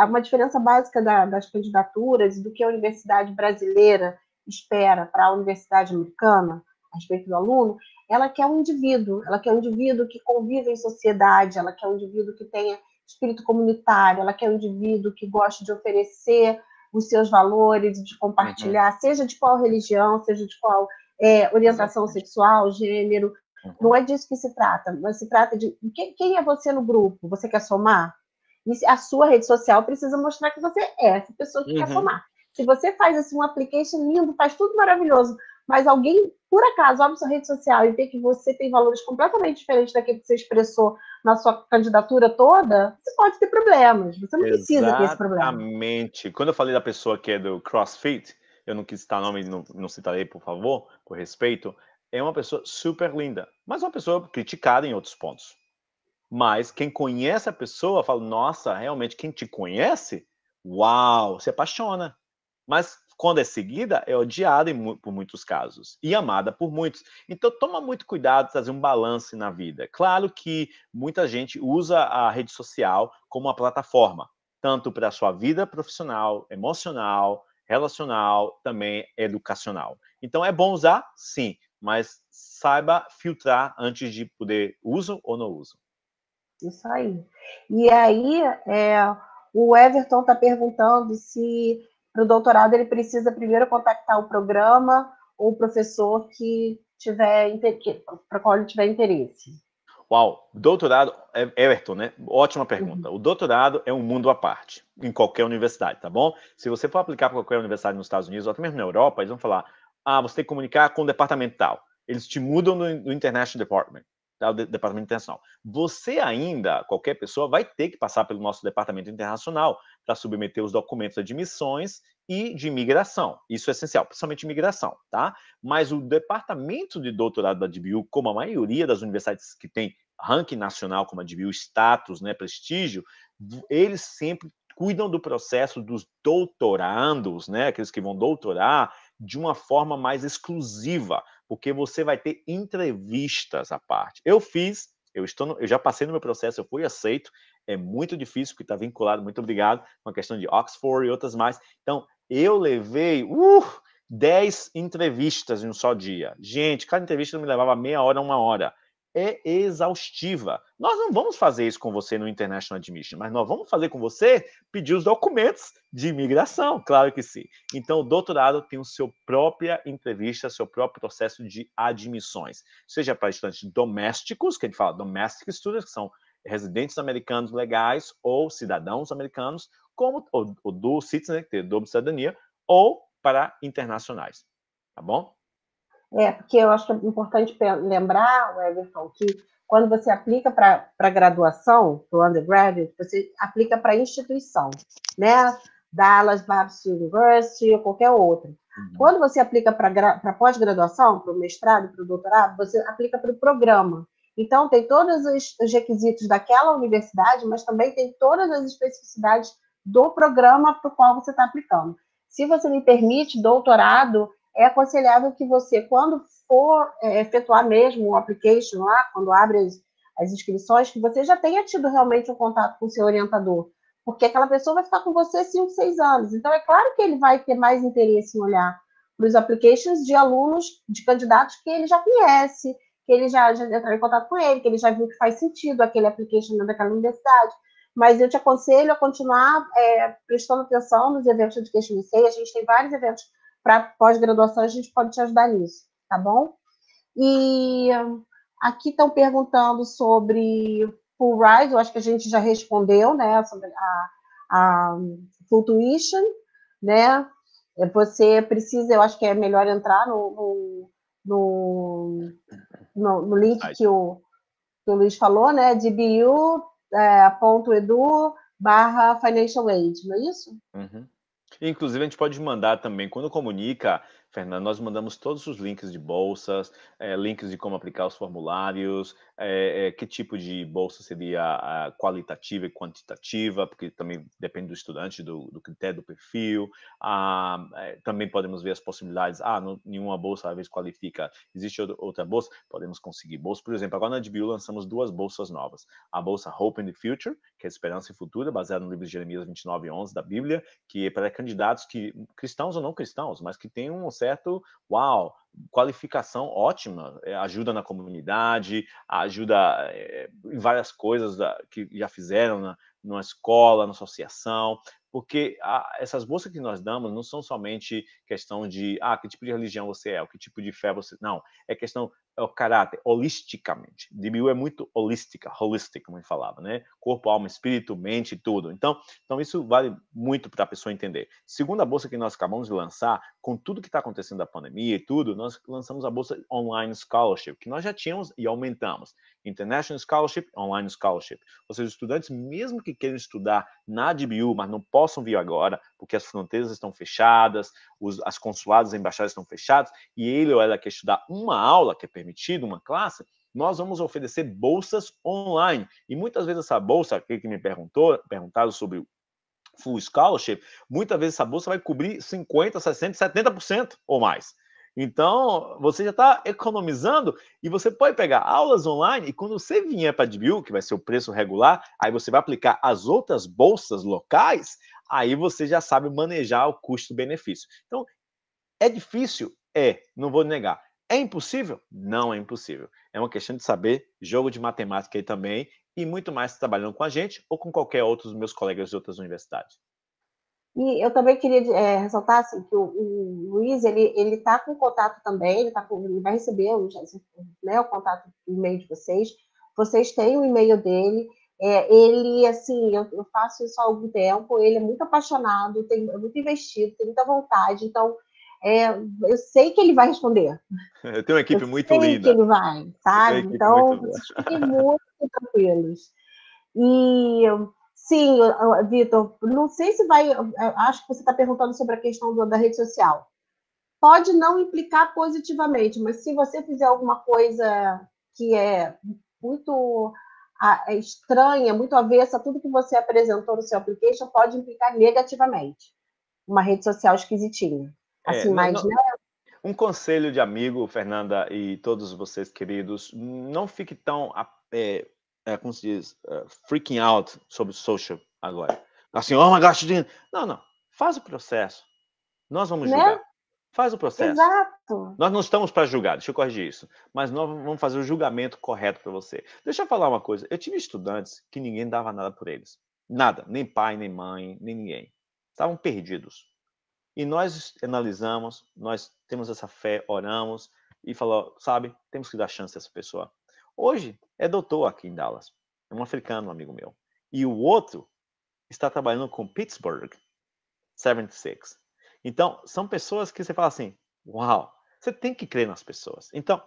uma diferença básica da, das candidaturas do que a universidade brasileira espera para a universidade americana a respeito do aluno, ela quer um indivíduo, ela quer um indivíduo que convive em sociedade, ela quer um indivíduo que tenha espírito comunitário, ela quer um indivíduo que goste de oferecer os seus valores, de compartilhar, uhum. seja de qual religião, seja de qual é, orientação sexual, gênero. Uhum. Não é disso que se trata, mas se trata de quem, quem é você no grupo? Você quer somar? E a sua rede social precisa mostrar que você é essa pessoa que uhum. quer somar. Se você faz assim, um application lindo, faz tudo maravilhoso, mas alguém, por acaso, abre sua rede social e vê que você tem valores completamente diferentes daquele que você expressou na sua candidatura toda, você pode ter problemas. Você não Exatamente. precisa ter esse problema. Exatamente. Quando eu falei da pessoa que é do CrossFit, eu não quis citar nome, não, não citarei, por favor, por respeito, é uma pessoa super linda, mas uma pessoa criticada em outros pontos. Mas quem conhece a pessoa fala, nossa, realmente, quem te conhece, uau, se apaixona. Mas quando é seguida, é odiada por muitos casos e amada por muitos. Então, toma muito cuidado fazer um balance na vida. Claro que muita gente usa a rede social como uma plataforma, tanto para a sua vida profissional, emocional, relacional, também educacional. Então, é bom usar? Sim, mas saiba filtrar antes de poder uso ou não uso. Isso aí. E aí, é, o Everton está perguntando se no doutorado ele precisa primeiro contactar o programa ou o professor que tiver para qual ele tiver interesse. Uau, doutorado, é, Everton, né? Ótima pergunta. Uhum. O doutorado é um mundo à parte, em qualquer universidade, tá bom? Se você for aplicar para qualquer universidade nos Estados Unidos, ou até mesmo na Europa, eles vão falar: ah, você tem que comunicar com o departamental. Eles te mudam no, International Department, tá? o Departamento Internacional. Você ainda, qualquer pessoa, vai ter que passar pelo nosso Departamento Internacional para submeter os documentos de admissões e de imigração. Isso é essencial, principalmente imigração, tá? Mas o departamento de doutorado da DBU, como a maioria das universidades que tem ranking nacional, como a DBU, status, né, prestígio, eles sempre cuidam do processo dos doutorandos, né, aqueles que vão doutorar, de uma forma mais exclusiva, porque você vai ter entrevistas à parte. Eu fiz, eu, estou no, eu já passei no meu processo, eu fui aceito, é muito difícil, porque está vinculado, muito obrigado, com a questão de Oxford e outras mais. Então, eu levei uh, 10 entrevistas em um só dia. Gente, cada entrevista me levava meia hora, uma hora. É exaustiva. Nós não vamos fazer isso com você no International Admission, mas nós vamos fazer com você pedir os documentos de imigração, claro que sim. Então, o doutorado tem o seu própria entrevista, seu próprio processo de admissões, seja para estudantes domésticos, que a gente fala domestic students, que são residentes americanos legais ou cidadãos americanos, como o ou do citizen, né, que tem dobro de cidadania, ou para internacionais. Tá bom? É, porque eu acho importante lembrar, Everton, que quando você aplica para graduação, para o undergraduate, você aplica para instituição, né? Dallas Baptist University ou qualquer outra. Uhum. Quando você aplica para pós-graduação, para o mestrado, para o doutorado, você aplica para o programa. Então, tem todos os requisitos daquela universidade, mas também tem todas as especificidades do programa para o qual você está aplicando. Se você me permite, doutorado, é aconselhável que você, quando for é, efetuar mesmo o application lá, quando abre as, as inscrições, que você já tenha tido realmente um contato com o seu orientador, porque aquela pessoa vai ficar com você 5, 6 anos. Então, é claro que ele vai ter mais interesse em olhar para os applications de alunos, de candidatos que ele já conhece, que ele já, já entrou em contato com ele, que ele já viu que faz sentido aquele application daquela universidade. Mas eu te aconselho a continuar é, prestando atenção nos eventos de Education Sei. A gente tem vários eventos para pós-graduação, a gente pode te ajudar nisso, tá bom? E aqui estão perguntando sobre Full rise, eu acho que a gente já respondeu, né, sobre a, a Full Tuition, né? Você precisa, eu acho que é melhor entrar no, no, no no, no link que o, que o Luiz falou, né? dbu.edu é, barra financial aid, não é isso? Uhum. Inclusive, a gente pode mandar também, quando comunica, Fernanda. nós mandamos todos os links de bolsas, é, links de como aplicar os formulários, é, é, que tipo de bolsa seria qualitativa e quantitativa, porque também depende do estudante, do, do critério, do perfil. Ah, é, também podemos ver as possibilidades. Ah, não, nenhuma bolsa às vezes qualifica. Existe outra bolsa? Podemos conseguir bolsa. Por exemplo, agora na DBU lançamos duas bolsas novas. A bolsa Hope in the Future, que é Esperança e Futura, baseada no livro de Jeremias 29 e 11 da Bíblia, que é para candidatos que, cristãos ou não cristãos, mas que têm um certo, uau, qualificação ótima, eh, ajuda na comunidade, ajuda eh, em várias coisas que já fizeram na, na escola, na associação, porque essas bolsas que nós damos não são somente questão de ah, que tipo de religião você é, que tipo de fé você. Não, é questão é o caráter holisticamente. DBU é muito holística, holistic, como ele falava, né? Corpo, alma, espírito, mente, tudo. Então, então isso vale muito para a pessoa entender. Segunda bolsa que nós acabamos de lançar, com tudo que está acontecendo da pandemia e tudo, nós lançamos a bolsa Online Scholarship, que nós já tínhamos e aumentamos. International Scholarship, Online Scholarship. Ou seja, estudantes, mesmo que queiram estudar na DBU, mas não possam vir agora, porque as fronteiras estão fechadas, os, as consuladas, embaixadas estão fechadas, e ele ou ela quer estudar uma aula, que é admitido, uma classe, nós vamos oferecer bolsas online. E muitas vezes essa bolsa, aquele que me perguntou, perguntado sobre full scholarship, muitas vezes essa bolsa vai cobrir 50, 60, 70% ou mais. Então, você já está economizando e você pode pegar aulas online e quando você vier para a DBU, que vai ser o preço regular, aí você vai aplicar as outras bolsas locais, aí você já sabe manejar o custo-benefício. Então, é difícil? É, não vou negar. É impossível? Não é impossível. É uma questão de saber jogo de matemática aí também e muito mais trabalhando com a gente ou com qualquer outro dos meus colegas de outras universidades. E eu também queria é, ressaltar assim, que o, o Luiz ele ele está com contato também, ele, tá com, ele vai receber o, né, o contato do e-mail de vocês. Vocês têm o e-mail dele. É, ele, assim, eu, eu, faço isso há algum tempo, ele é muito apaixonado, tem, é muito investido, tem muita vontade, então é, eu sei que ele vai responder. Eu tenho uma equipe eu muito sei linda. que ele vai, sabe? Então, vocês fiquem muito tranquilos. E, sim, Vitor, não sei se vai. Acho que você está perguntando sobre a questão do, da rede social. Pode não implicar positivamente, mas se você fizer alguma coisa que é muito é estranha, muito avessa tudo que você apresentou no seu application, pode implicar negativamente. Uma rede social esquisitinha. É, assim, é, mas, não, né? Um conselho de amigo, Fernanda, e todos vocês queridos, não fique tão, é, é, como se diz, uh, freaking out sobre social agora. Assim, oh my gosh, não, não. Faz o processo. Nós vamos né? julgar. Faz o processo. Exato. Nós não estamos para julgar, deixa eu corrigir isso. Mas nós vamos fazer o julgamento correto para você. Deixa eu falar uma coisa. Eu tive estudantes que ninguém dava nada por eles. Nada. Nem pai, nem mãe, nem ninguém. Estavam perdidos. E nós analisamos, nós temos essa fé, oramos e falou, sabe, temos que dar chance a essa pessoa. Hoje é doutor aqui em Dallas, é um africano, um amigo meu. E o outro está trabalhando com Pittsburgh 76. Então, são pessoas que você fala assim: uau, você tem que crer nas pessoas. Então,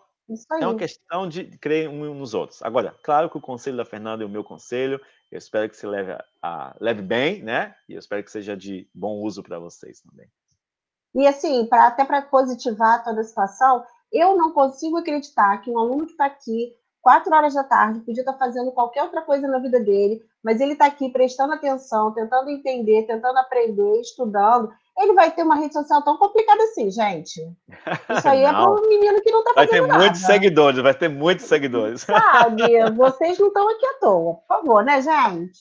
é uma questão de crer um nos outros. Agora, claro que o conselho da Fernanda é o meu conselho. Eu espero que você leve, a, a leve bem, né? E eu espero que seja de bom uso para vocês também. E assim, pra, até para positivar toda a situação, eu não consigo acreditar que um aluno que está aqui quatro horas da tarde, podia estar tá fazendo qualquer outra coisa na vida dele, mas ele está aqui prestando atenção, tentando entender, tentando aprender, estudando. Ele vai ter uma rede social tão complicada assim, gente. Isso aí é *laughs* para um menino que não está fazendo nada. Vai ter muitos seguidores, vai ter muitos seguidores. Sabe, vocês não estão aqui à toa, por favor, né, gente?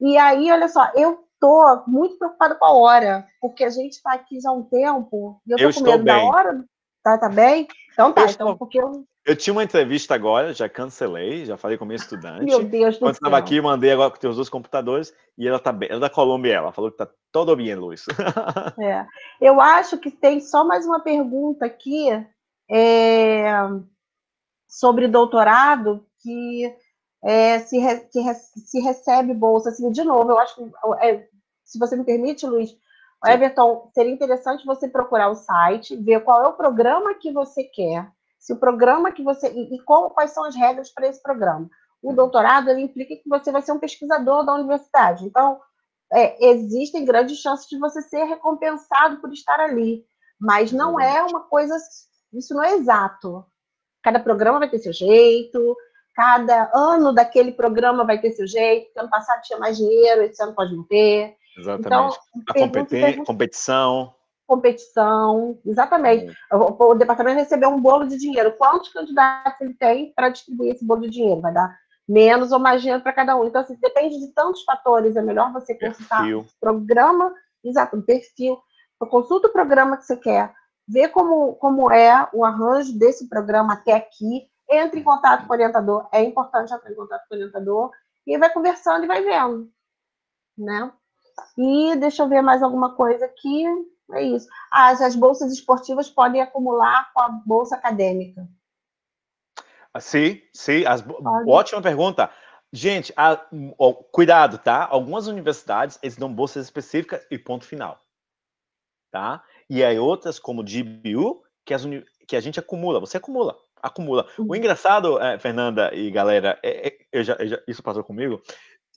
E aí, olha só, eu tô muito preocupada com a hora, porque a gente está aqui já há um tempo e eu, eu tô com medo bem. da hora. Tá, tá bem? Então tá, eu então estou... porque eu... eu. tinha uma entrevista agora, já cancelei, já falei com meu estudante. Meu Deus do Quando estava aqui, mandei agora com os dois computadores e ela tá bem, ela é da Colômbia, ela falou que tá todo bem, Luiz. *laughs* é. Eu acho que tem só mais uma pergunta aqui é... sobre doutorado que é, se, re, que re, se recebe bolsa, assim, de novo, eu acho que é, se você me permite, Luiz, Sim. Everton, seria interessante você procurar o site, ver qual é o programa que você quer, se o programa que você. e, e qual, quais são as regras para esse programa. O uhum. doutorado implica que você vai ser um pesquisador da universidade. Então, é, existem grandes chances de você ser recompensado por estar ali. Mas não é uma coisa. Isso não é exato. Cada programa vai ter seu jeito, cada ano daquele programa vai ter seu jeito. Ano passado tinha mais dinheiro, esse ano pode não ter. Exatamente. Então, a competi competição. Competição, exatamente. O, o departamento recebeu um bolo de dinheiro. Quantos candidatos ele tem para distribuir esse bolo de dinheiro? Vai dar menos ou mais dinheiro para cada um. Então, assim, depende de tantos fatores. É melhor você consultar perfil. o programa, exato, o perfil. Consulta o programa que você quer, vê como, como é o arranjo desse programa até aqui, entre em contato com o orientador. É importante entrar em contato com o orientador e vai conversando e vai vendo, né? E deixa eu ver mais alguma coisa aqui. É isso. as bolsas esportivas podem acumular com a bolsa acadêmica. Ah, sim, sim. As, ótima pergunta. Gente, a, ó, cuidado, tá? Algumas universidades eles dão bolsas específicas e ponto final. Tá? E aí outras, como o DBU, que, as, que a gente acumula. Você acumula, acumula. O uhum. engraçado, é, Fernanda e galera, é, é, eu já, eu já, isso passou comigo.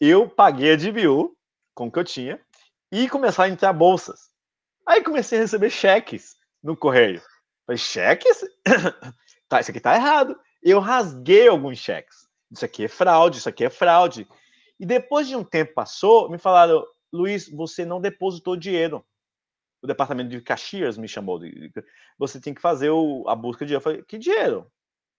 Eu paguei a DBU com o que eu tinha e começar a entrar bolsas. Aí comecei a receber cheques no correio. Falei, cheques? *coughs* tá, isso aqui tá errado. Eu rasguei alguns cheques. Isso aqui é fraude, isso aqui é fraude. E depois de um tempo passou, me falaram, Luiz, você não depositou dinheiro. O departamento de Caxias me chamou. Você tem que fazer o, a busca de dinheiro. Eu falei, que dinheiro?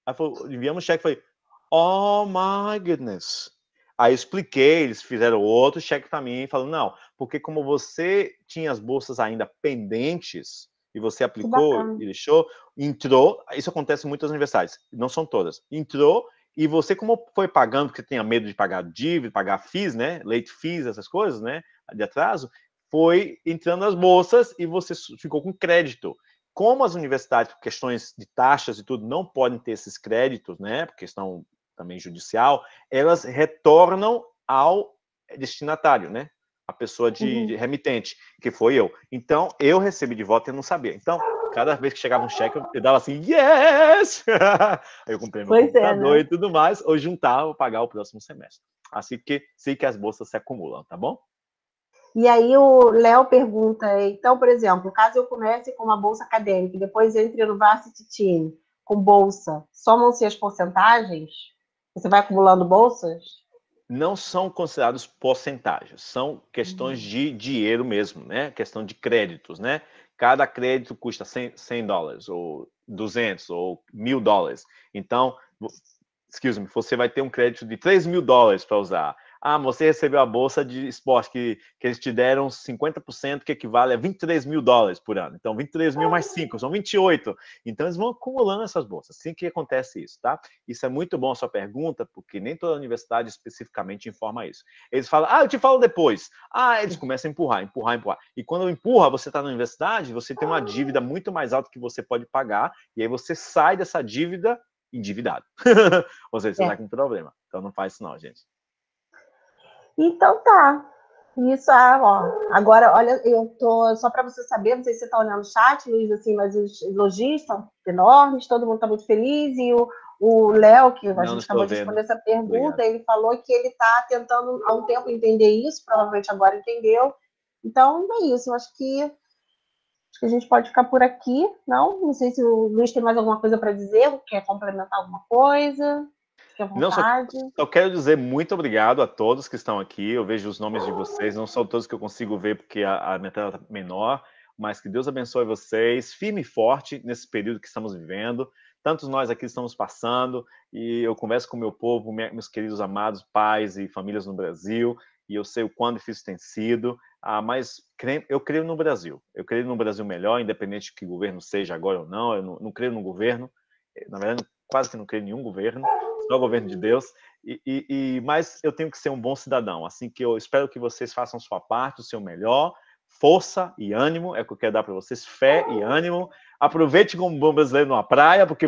Aí falou, enviamos cheque. Falei, oh my goodness. Aí eu expliquei, eles fizeram outro cheque para mim, falaram, não, porque como você tinha as bolsas ainda pendentes, e você aplicou e deixou, entrou, isso acontece muitas universidades, não são todas, entrou e você, como foi pagando, porque tinha medo de pagar dívida, pagar FIIs, né, late fees, essas coisas, né, de atraso, foi entrando nas bolsas e você ficou com crédito. Como as universidades, por questões de taxas e tudo, não podem ter esses créditos, né, porque estão também judicial, elas retornam ao destinatário, né? A pessoa de, uhum. de remitente, que foi eu. Então, eu recebi de volta e não sabia. Então, cada vez que chegava um cheque, eu, dava assim, yes! *laughs* eu comprei meu pois é, computador é, né? e tudo mais, ou juntava, pagar o próximo semestre. Assim que sei assim que as bolsas se acumulam, tá bom? E aí o Léo pergunta, então, por exemplo, caso eu comece com uma bolsa acadêmica e depois entre no Varsity Team com bolsa, somam-se as porcentagens? Você vai acumulando bolsas? Não são considerados porcentagens, são questões uhum. de dinheiro mesmo, né? Questão de créditos, né? Cada crédito custa 100, 100 dólares, ou 200, ou mil dólares. Então, excuse me, você vai ter um crédito de 3 mil dólares para usar. Ah, você recebeu a bolsa de esporte, que, que eles te deram 50%, que equivale a 23 mil dólares por ano. Então, 23 mil mais 5, são 28. Então, eles vão acumulando essas bolsas. Assim que acontece isso, tá? Isso é muito bom a sua pergunta, porque nem toda universidade especificamente informa isso. Eles falam, ah, eu te falo depois. Ah, eles começam a empurrar, empurrar, empurrar. E quando empurra, você está na universidade, você tem uma dívida ah. muito mais alta que você pode pagar, e aí você sai dessa dívida endividado. *laughs* Ou seja, você está é. com problema. Então não faz isso não, gente. Então tá. Isso, ah, ó. Agora, olha, eu tô só para você saber, não sei se você está olhando o chat, Luiz, assim, mas os lojistas estão enormes, todo mundo está muito feliz e o o Léo, que a não, gente acabou de responder essa pergunta, Obrigado. ele falou que ele está tentando há um tempo entender isso, provavelmente agora entendeu. Então, é isso. Eu acho que, acho que a gente pode ficar por aqui, não? Não sei se o Luiz tem mais alguma coisa para dizer, quer complementar alguma coisa. Não, só, só, quero dizer muito obrigado a todos que estão aqui. Eu vejo os nomes de vocês, não são todos que eu consigo ver porque a, a minha tela está menor, mas que Deus abençoe vocês, firme e forte nesse período que estamos vivendo. Tantos nós aqui estamos passando, e eu converso com o meu povo, meus queridos amados pais e famílias no Brasil, e eu sei o quão difícil tem sido, ah, mas eu creio no Brasil. Eu creio no Brasil melhor, independente de que governo seja agora ou não. Eu não, não creio no governo, eh, na verdade, quase que não creio em nenhum governo, no o governo de Deus. E, e, e, mas eu tenho que ser um bom cidadão. Assim que eu espero que vocês façam sua parte, o seu melhor, força e ânimo, é o que eu quero dar para vocês, fé e ânimo. Aproveite como bom brasileiro numa praia, porque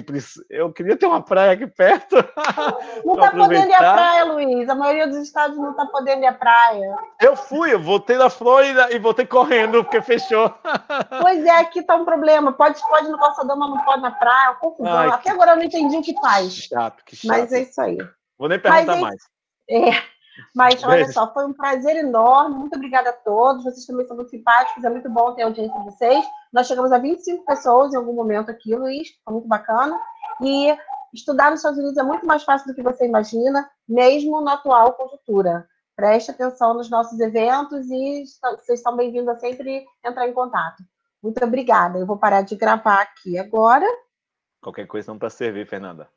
eu queria ter uma praia aqui perto. *laughs* Não está podendo ir à praia, Luiz. A maioria dos estados não está podendo ir à praia. Eu fui, eu voltei da Flórida e voltei correndo, porque fechou. *laughs* Pois é, aqui está um problema. Pode, pode no calçadão, mas não pode na praia. Ai, Até agora eu não entendi o que faz. chato, que chato. Mas é isso aí. Vou nem perguntar é mais. É. Mas olha só, foi um prazer enorme. Muito obrigada a todos. Vocês também são muito simpáticos. É muito bom ter a audiência de vocês. Nós chegamos a 25 pessoas em algum momento aqui, Luiz. Foi muito bacana. E estudar nos Estados Unidos é muito mais fácil do que você imagina, mesmo na atual conjuntura. Preste atenção nos nossos eventos e vocês estão bem-vindos a sempre entrar em contato. Muito obrigada. Eu vou parar de gravar aqui agora. Qualquer coisa não é para servir, Fernanda.